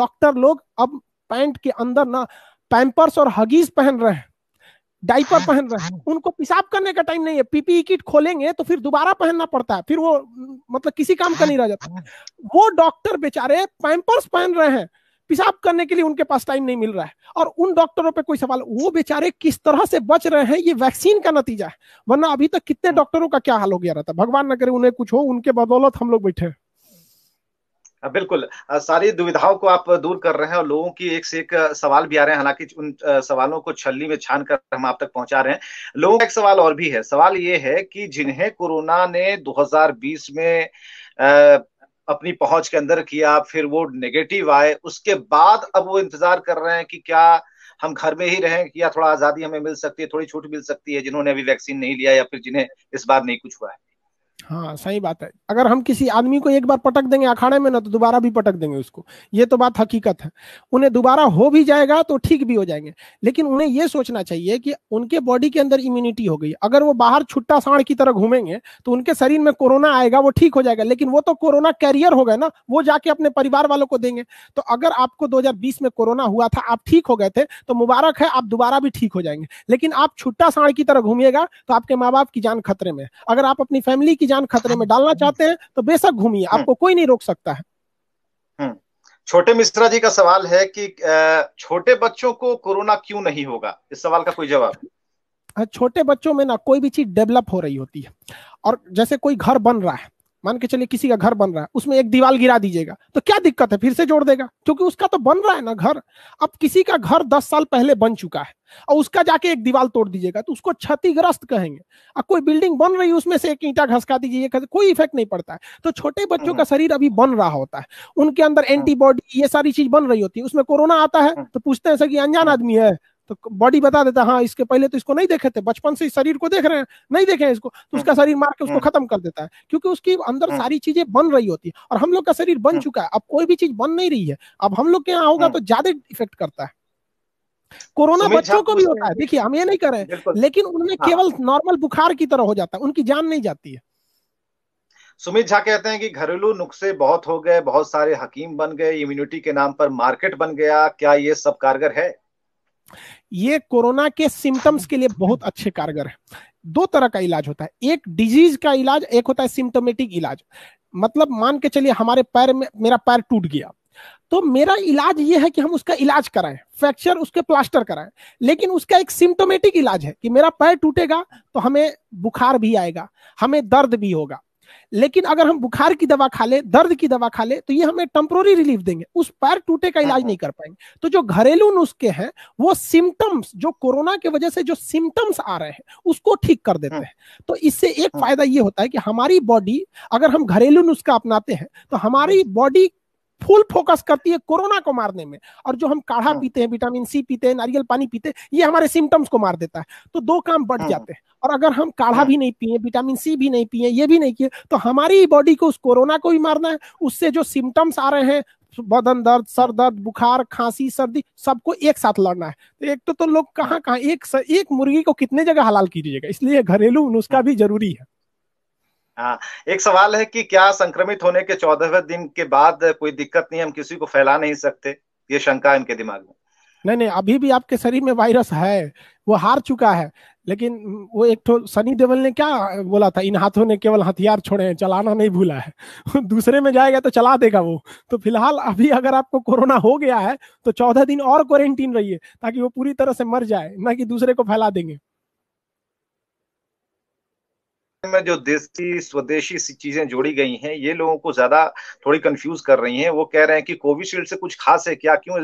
डॉक्टर लोग अब पैंट के अंदर ना पैंपर्स और हगीज पहन रहे हैं डाइपर हाँ, पहन रहे हैं हाँ। उनको पिशाब करने का टाइम नहीं है पीपीई किट खोलेंगे तो फिर दोबारा पहनना पड़ता है फिर वो मतलब किसी काम का हाँ, नहीं रह जाता वो डॉक्टर बेचारे पैंपर्स पहन रहे हैं पिशाब करने के लिए उनके पास टाइम नहीं मिल रहा है और उन डॉक्टरों पे कोई सवाल वो बेचारे किस तरह से बच रहे हैं ये वैक्सीन का नतीजा है वरना अभी तक कितने डॉक्टरों का क्या हाल हो गया रहता भगवान न करे उन्हें कुछ हो उनके बदौलत हम लोग बैठे हैं बिल्कुल सारी दुविधाओं को आप दूर कर रहे हैं और लोगों की एक से एक सवाल भी आ रहे हैं हालांकि उन सवालों को छलनी में छान कर हम आप तक पहुंचा रहे हैं लोगों का एक सवाल और भी है सवाल ये है कि जिन्हें कोरोना ने 2020 में अपनी पहुंच के अंदर किया फिर वो नेगेटिव आए उसके बाद अब वो इंतजार कर रहे हैं कि क्या हम घर में ही रहें या थोड़ा आजादी हमें मिल सकती है थोड़ी छूट मिल सकती है जिन्होंने अभी वैक्सीन नहीं लिया या फिर जिन्हें इस बार नहीं कुछ हुआ है हाँ सही बात है अगर हम किसी आदमी को एक बार पटक देंगे अखाड़े में ना तो दोबारा भी पटक देंगे उसको ये तो बात हकीकत है उन्हें दोबारा हो भी जाएगा तो ठीक भी हो जाएंगे लेकिन उन्हें ये सोचना चाहिए कि उनके बॉडी के अंदर इम्यूनिटी हो गई अगर वो बाहर छुट्टा सांड की तरह घूमेंगे तो उनके शरीर में कोरोना आएगा वो ठीक हो जाएगा लेकिन वो तो कोरोना कैरियर हो गए ना वो जाके अपने परिवार वालों को देंगे तो अगर आपको दो में कोरोना हुआ था आप ठीक हो गए थे तो मुबारक है आप दोबारा भी ठीक हो जाएंगे लेकिन आप छुट्टा साढ़ की तरह घूमिएगा तो आपके माँ बाप की जान खतरे में अगर आप अपनी फैमिली की की जान खतरे में हाँ। डालना चाहते हैं तो बेशक घूमिए हाँ। आपको कोई नहीं रोक सकता है हाँ। छोटे मिश्रा जी का सवाल है कि छोटे बच्चों को कोरोना क्यों नहीं होगा इस सवाल का कोई जवाब छोटे बच्चों में ना कोई भी चीज डेवलप हो रही होती है और जैसे कोई घर बन रहा है मान के चलिए किसी का घर बन रहा है उसमें एक दीवार गिरा दीजिएगा तो क्या दिक्कत है फिर से जोड़ देगा क्योंकि उसका तो बन रहा है ना घर अब किसी का घर दस साल पहले बन चुका है और उसका जाके एक दीवार तोड़ दीजिएगा तो उसको क्षतिग्रस्त कहेंगे और कोई बिल्डिंग बन रही है उसमें से एक ईंटा घसका दीजिए कोई इफेक्ट नहीं पड़ता है तो छोटे बच्चों का हम्म। शरीर अभी बन रहा होता है उनके अंदर हाँ। एंटीबॉडी ये सारी चीज बन रही होती है उसमें कोरोना आता है हाँ। तो पूछते हैं सर कि अनजान हाँ। आदमी है तो बॉडी बता देता हाँ इसके पहले तो इसको नहीं देखे थे बचपन से इस शरीर को देख रहे हैं नहीं देखे इसको तो हम्म, उसका शरीर मार के उसको हम्म। खत्म कर देता है क्योंकि उसकी अंदर हम्म। सारी चीजें बन रही होती है और हम लोग का शरीर बन चुका है अब कोई भी चीज बन नहीं रही है अब हम लोग के यहाँ होगा तो ज्यादा इफेक्ट करता है कोरोना बच्चों को भी होता है देखिए हम ये नहीं कर रहे हैं लेकिन उनमें हाँ। केवल नॉर्मल बुखार की तरह हो जाता है उनकी जान नहीं जाती है सुमित झा कहते हैं कि घरेलू नुस्खे बहुत हो गए बहुत सारे हकीम बन गए इम्यूनिटी के नाम पर मार्केट बन गया क्या ये सब कारगर है ये कोरोना के सिम्टम्स के लिए बहुत अच्छे कारगर है दो तरह का इलाज होता है एक डिजीज का इलाज एक होता है सिम्टोमेटिक इलाज मतलब मान के चलिए हमारे पैर में मेरा पैर टूट गया तो मेरा इलाज ये है कि हम उसका इलाज कराएं फ्रैक्चर उसके प्लास्टर कराएं लेकिन उसका एक सिम्टोमेटिक इलाज है कि मेरा पैर टूटेगा तो हमें बुखार भी आएगा हमें दर्द भी होगा लेकिन अगर हम बुखार की दवा खा ले दर्द की दवा खा ले तो ये हमें टेम्प्रोरी रिलीफ देंगे उस पैर टूटे का इलाज नहीं कर पाएंगे तो जो घरेलू नुस्खे हैं वो सिम्टम्स जो कोरोना की वजह से जो सिम्टम्स आ रहे हैं उसको ठीक कर देते हाँ। हैं तो इससे एक हाँ। फायदा ये होता है कि हमारी बॉडी अगर हम घरेलू नुस्खा अपनाते हैं तो हमारी बॉडी हाँ। फुल फोकस करती है कोरोना को मारने में और जो हम काढ़ा हाँ। पीते हैं विटामिन सी पीते हैं नारियल पानी पीते हैं ये हमारे सिम्टम्स को मार देता है तो दो काम बढ़ हाँ। जाते हैं और अगर हम काढ़ा हाँ। भी नहीं पिए विटामिन सी भी नहीं पिए ये भी नहीं किए तो हमारी बॉडी को उस कोरोना को भी मारना है उससे जो सिम्टम्स आ रहे हैं बदन दर्द सर दर्द बुखार खांसी सर्दी सबको एक साथ लड़ना है तो एक तो, तो लोग कहाँ कहाँ एक एक मुर्गी को कितने जगह हलाल कीजिएगा इसलिए घरेलू नुस्खा भी जरूरी है हाँ, एक सवाल है कि क्या संक्रमित होने के चौदहवें दिन के बाद कोई दिक्कत नहीं हम किसी को फैला नहीं सकते ये शंका इनके दिमाग में नहीं नहीं अभी भी आपके शरीर में वायरस है वो हार चुका है लेकिन वो एक तो सनी देवल ने क्या बोला था इन हाथों ने केवल हथियार छोड़े हैं चलाना नहीं भूला है दूसरे में जाएगा तो चला देगा वो तो फिलहाल अभी अगर आपको कोरोना हो गया है तो चौदह दिन और क्वारंटीन रहिए ताकि वो पूरी तरह से मर जाए ना कि दूसरे को फैला देंगे में जो देसी स्वदेशी चीजें जोड़ी गई हैं ये लोगों को ज्यादा थोड़ी कंफ्यूज कर रही हैं वो कह रहे हैं कि कोविशील्ड से कुछ खास है क्या क्यों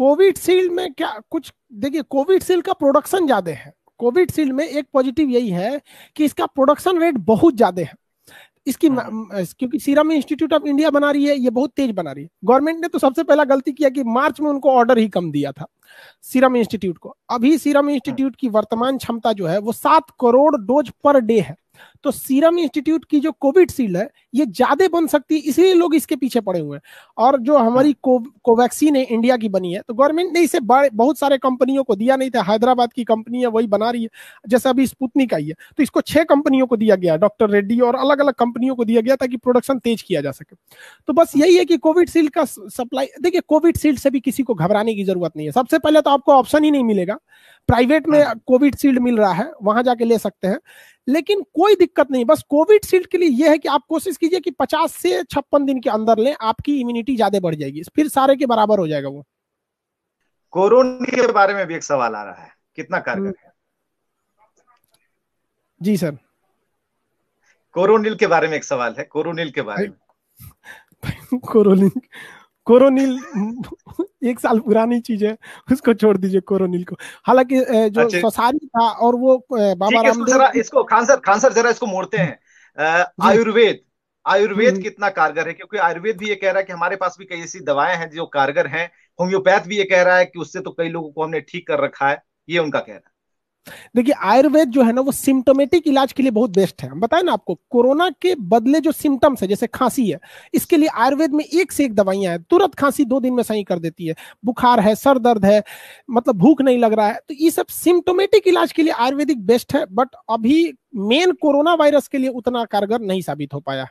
कोविडशील्ड में क्या कुछ देखिए कोविडशील्ड का प्रोडक्शन ज्यादा है कोविडशील्ड में एक पॉजिटिव यही है कि इसका प्रोडक्शन रेट बहुत ज्यादा है इसकी हाँ। क्योंकि सीरम इंस्टीट्यूट ऑफ इंडिया बना रही है ये बहुत तेज बना रही है गवर्नमेंट ने तो सबसे पहला गलती किया कि मार्च में उनको ऑर्डर ही कम दिया था सीरम इंस्टीट्यूट को अभी सीरम इंस्टीट्यूट की वर्तमान क्षमता जो है वो सात करोड़ डोज पर डे है तो सीरम इंस्टीट्यूट की जो कोविड सील है ये ज्यादा बन सकती है इसलिए लोग इसके पीछे पड़े हुए हैं और जो हमारी हाँ। को, कोवैक्सीन है इंडिया की बनी है तो गवर्नमेंट ने इसे बहुत सारे कंपनियों को दिया नहीं था हैदराबाद की कंपनी है वही बना रही है जैसे अभी स्पुतनिक आई है तो इसको छह कंपनियों को दिया गया डॉक्टर रेड्डी और अलग अलग कंपनियों को दिया गया ताकि प्रोडक्शन तेज किया जा सके तो बस हाँ। यही है कि कोविड सील्ड का सप्लाई देखिए कोविड सील्ड से भी किसी को घबराने की जरूरत नहीं है सबसे पहले तो आपको ऑप्शन ही नहीं मिलेगा प्राइवेट में कोविड हाँ। शील्ड मिल रहा है वहां जाके ले सकते हैं लेकिन कोई दिक्कत नहीं बस कोविड शील्ड के लिए यह है कि आप कोशिश कीजिए कि 50 से छप्पन दिन के अंदर लें आपकी इम्यूनिटी ज्यादा बढ़ जाएगी फिर सारे के बराबर हो जाएगा वो कोरोना के बारे में भी एक सवाल आ रहा है कितना कारगर हम्म। है जी सर कोरोनिल के बारे में एक सवाल है कोरोनिल के बारे में कोरोनिल कोरोनिल एक साल पुरानी चीज है उसको छोड़ दीजिए कोरोनिल को हालांकि जो अच्छा। ससारी था और वो बाबा रामदेव इसको खान सर खान सर जरा इसको मोड़ते हैं आयुर्वेद आयुर्वेद हम्म। कितना कारगर है क्योंकि आयुर्वेद भी ये कह रहा है कि हमारे पास भी कई ऐसी दवाएं हैं जो कारगर हैं होम्योपैथ भी ये कह रहा है कि उससे तो कई लोगों को हमने ठीक कर रखा है ये उनका कहना है देखिए आयुर्वेद जो है ना वो सिम्टोमेटिक इलाज के लिए बहुत बेस्ट है हम बताए ना आपको कोरोना के बदले जो सिम्टम्स है जैसे खांसी है इसके लिए आयुर्वेद में एक से एक दवाइयां हैं तुरंत खांसी दो दिन में सही कर देती है बुखार है सर दर्द है मतलब भूख नहीं लग रहा है तो ये सब सिम्टोमेटिक इलाज के लिए आयुर्वेदिक बेस्ट है बट अभी मेन कोरोना वायरस के लिए उतना कारगर नहीं साबित हो पाया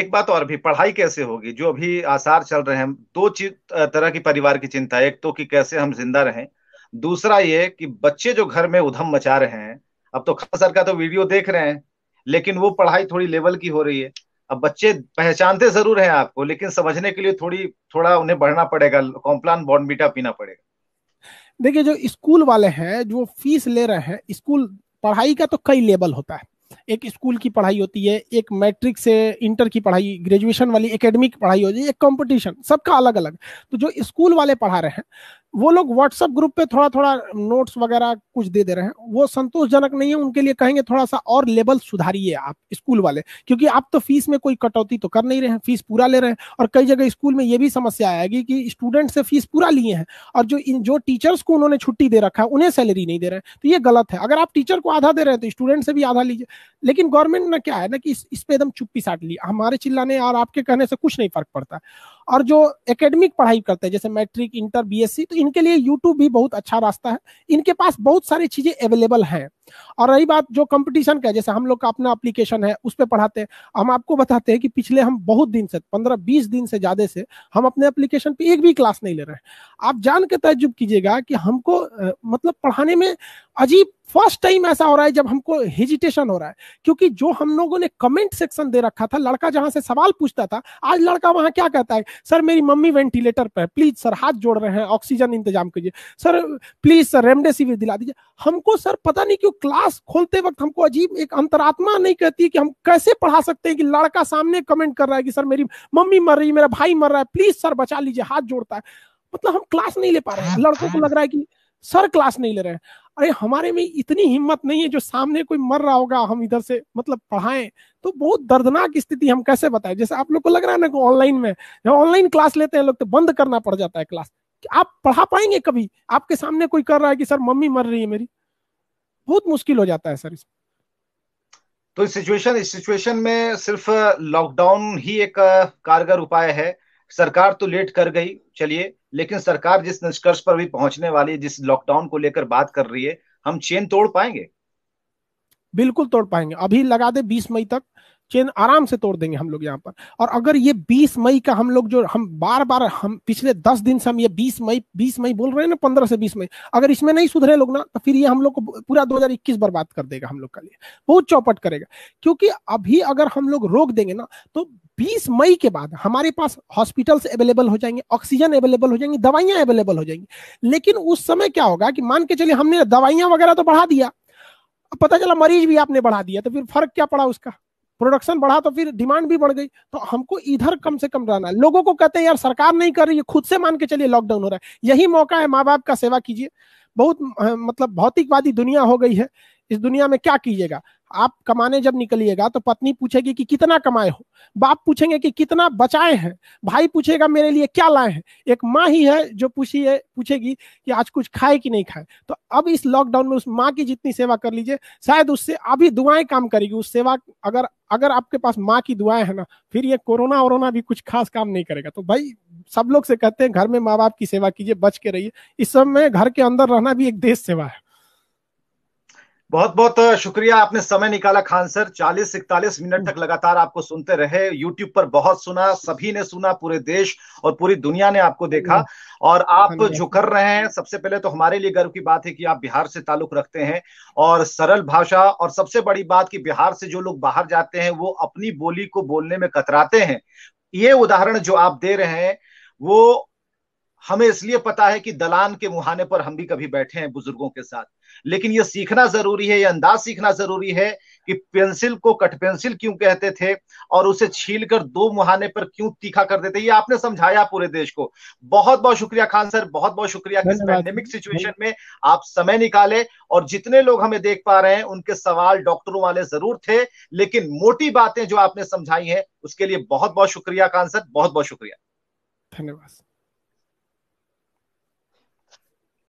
एक बात और भी पढ़ाई कैसे होगी जो अभी आसार चल रहे हैं दो चीज तरह की परिवार की चिंता है एक तो कि कैसे हम जिंदा रहें दूसरा ये कि बच्चे जो घर में उधम मचा रहे हैं अब तो खान सर का तो वीडियो देख रहे हैं लेकिन वो पढ़ाई थोड़ी लेवल की हो रही है अब बच्चे पहचानते जरूर हैं आपको लेकिन समझने के लिए थोड़ी थोड़ा उन्हें बढ़ना पड़ेगा कॉम्प्लान बॉर्नबीटा पीना पड़ेगा देखिए जो स्कूल वाले हैं जो फीस ले रहे हैं स्कूल पढ़ाई का तो कई लेवल होता है एक स्कूल की पढ़ाई होती है एक मैट्रिक से इंटर की पढ़ाई ग्रेजुएशन वाली एकेडमिक पढ़ाई होती है एक कंपटीशन सबका अलग अलग तो जो स्कूल वाले पढ़ा रहे हैं वो लोग व्हाट्सएप ग्रुप पे थोड़ा थोड़ा नोट्स वगैरह कुछ दे दे रहे हैं वो संतोषजनक नहीं है उनके लिए कहेंगे थोड़ा सा और लेवल सुधारिए आप स्कूल वाले क्योंकि आप तो फीस में कोई कटौती तो कर नहीं रहे हैं फीस पूरा ले रहे हैं और कई जगह स्कूल में ये भी समस्या आएगी कि स्टूडेंट से फीस पूरा लिए हैं और जो इन जो टीचर्स को उन्होंने छुट्टी दे रखा है उन्हें सैलरी नहीं दे रहे हैं तो ये गलत है अगर आप टीचर को आधा दे रहे हैं तो स्टूडेंट से भी आधा लीजिए लेकिन गवर्नमेंट ने क्या है ना कि इस, पर एकदम चुप्पी साट ली हमारे चिल्लाने और आपके कहने से कुछ नहीं फर्क पड़ता और जो एकेडमिक पढ़ाई करते हैं जैसे मैट्रिक इंटर बीएससी तो इनके लिए यूट्यूब भी बहुत अच्छा रास्ता है इनके पास बहुत सारी चीजें अवेलेबल हैं और रही बात जो कंपटीशन का जैसे हम लोग का अपना एप्लीकेशन है उस पर पढ़ाते हैं हम आपको बताते हैं कि पिछले हम बहुत दिन से पंद्रह बीस दिन से ज्यादा से हम अपने एप्लीकेशन पे एक भी क्लास नहीं ले रहे हैं आप जान के तजुब कीजिएगा कि हमको मतलब पढ़ाने में अजीब फर्स्ट टाइम ऐसा हो रहा है जब हमको हेजिटेशन हो रहा है क्योंकि जो हम लोगों ने कमेंट सेक्शन दे रखा था लड़का जहां से सवाल पूछता था आज लड़का वहां क्या कहता है सर मेरी मम्मी वेंटिलेटर पर प्लीज सर हाथ जोड़ रहे हैं ऑक्सीजन इंतजाम कीजिए सर प्लीज सर रेमडेसिविर दिला दीजिए हमको सर पता नहीं क्यों क्लास खोलते वक्त हमको अजीब एक अंतरात्मा नहीं कहती कि हम कैसे पढ़ा सकते हैं कि लड़का सामने कमेंट कर रहा है कि सर मेरी मम्मी मर रही है मेरा भाई मर रहा है प्लीज सर बचा लीजिए हाथ जोड़ता है मतलब हम क्लास नहीं ले पा रहे हैं हाँ, लड़कों को लग रहा है कि सर क्लास नहीं ले रहे हैं अरे हमारे में इतनी हिम्मत नहीं है जो सामने कोई मर रहा होगा हम इधर से मतलब पढ़ाएं तो बहुत दर्दनाक स्थिति हम कैसे बताएं जैसे आप लोग को लग रहा है ना ऑनलाइन में जब ऑनलाइन क्लास लेते हैं लोग तो बंद करना पड़ जाता है क्लास आप पढ़ा पाएंगे कभी आपके सामने कोई कर रहा है कि सर मम्मी मर रही है मेरी बहुत मुश्किल हो जाता है सर इसमें तो इस सिचुएशन इस सिचुएशन में सिर्फ लॉकडाउन ही एक कारगर उपाय है सरकार तो लेट कर गई चलिए लेकिन सरकार जिस निष्कर्ष पर भी पहुंचने वाली है जिस लॉकडाउन को लेकर बात कर रही है हम चेन तोड़ पाएंगे बिल्कुल तोड़ पाएंगे अभी लगा दे बीस मई तक चेन आराम से तोड़ देंगे हम लोग यहाँ पर और अगर ये 20 मई का हम लोग जो हम बार बार हम पिछले 10 दिन से हम ये 20 मई 20 मई बोल रहे हैं ना 15 से 20 मई अगर इसमें नहीं सुधरे लोग ना तो फिर ये हम लोग को पूरा 2021 बर्बाद कर देगा हम लोग का लिए बहुत चौपट करेगा क्योंकि अभी अगर हम लोग रोक देंगे ना तो 20 मई के बाद हमारे पास हॉस्पिटल्स अवेलेबल हो जाएंगे ऑक्सीजन अवेलेबल हो जाएंगी दवाइयां अवेलेबल हो जाएंगी लेकिन उस समय क्या होगा कि मान के चलिए हमने दवाइयां वगैरह तो बढ़ा दिया पता चला मरीज भी आपने बढ़ा दिया तो फिर फर्क क्या पड़ा उसका प्रोडक्शन बढ़ा तो फिर डिमांड भी बढ़ गई तो हमको इधर कम से कम रहना है लोगों को कहते हैं यार सरकार नहीं कर रही है खुद से मान के चलिए लॉकडाउन हो रहा है यही मौका है माँ बाप का सेवा कीजिए बहुत मतलब भौतिकवादी दुनिया हो गई है इस दुनिया में क्या कीजिएगा आप कमाने जब निकलिएगा तो पत्नी पूछेगी कि कितना कमाए हो बाप पूछेंगे कि कितना बचाए हैं भाई पूछेगा मेरे लिए क्या लाए हैं एक माँ ही है जो पूछिए पूछेगी कि आज कुछ खाए कि नहीं खाए तो अब इस लॉकडाउन में उस माँ की जितनी सेवा कर लीजिए शायद उससे अभी दुआएं काम करेगी उस सेवा अगर अगर आपके पास माँ की दुआएं है ना फिर ये कोरोना वोरोना भी कुछ खास काम नहीं करेगा तो भाई सब लोग से कहते हैं घर में माँ बाप की सेवा कीजिए बच के रहिए इस समय घर के अंदर रहना भी एक देश सेवा है बहुत बहुत शुक्रिया आपने समय निकाला खान सर चालीस इकतालीस मिनट तक लगातार आपको सुनते रहे यूट्यूब पर बहुत सुना सभी ने सुना पूरे देश और पूरी दुनिया ने आपको देखा हम्म। और आप जो कर रहे हैं सबसे पहले तो हमारे लिए गर्व की बात है कि आप बिहार से ताल्लुक रखते हैं और सरल भाषा और सबसे बड़ी बात कि बिहार से जो लोग बाहर जाते हैं वो अपनी बोली को बोलने में कतराते हैं ये उदाहरण जो आप दे रहे हैं वो हमें इसलिए पता है कि दलान के मुहाने पर हम भी कभी बैठे हैं बुजुर्गों के साथ लेकिन यह सीखना जरूरी है यह अंदाज सीखना जरूरी है कि पेंसिल को कट पेंसिल क्यों कहते थे और उसे छील कर दो मुहाने पर क्यों तीखा कर देते ये आपने समझाया पूरे देश को बहुत बहुत शुक्रिया खान सर बहुत बहुत शुक्रिया इस पैंडेमिक सिचुएशन में आप समय निकाले और जितने लोग हमें देख पा रहे हैं उनके सवाल डॉक्टरों वाले जरूर थे लेकिन मोटी बातें जो आपने समझाई है उसके लिए बहुत बहुत शुक्रिया खान सर बहुत बहुत शुक्रिया धन्यवाद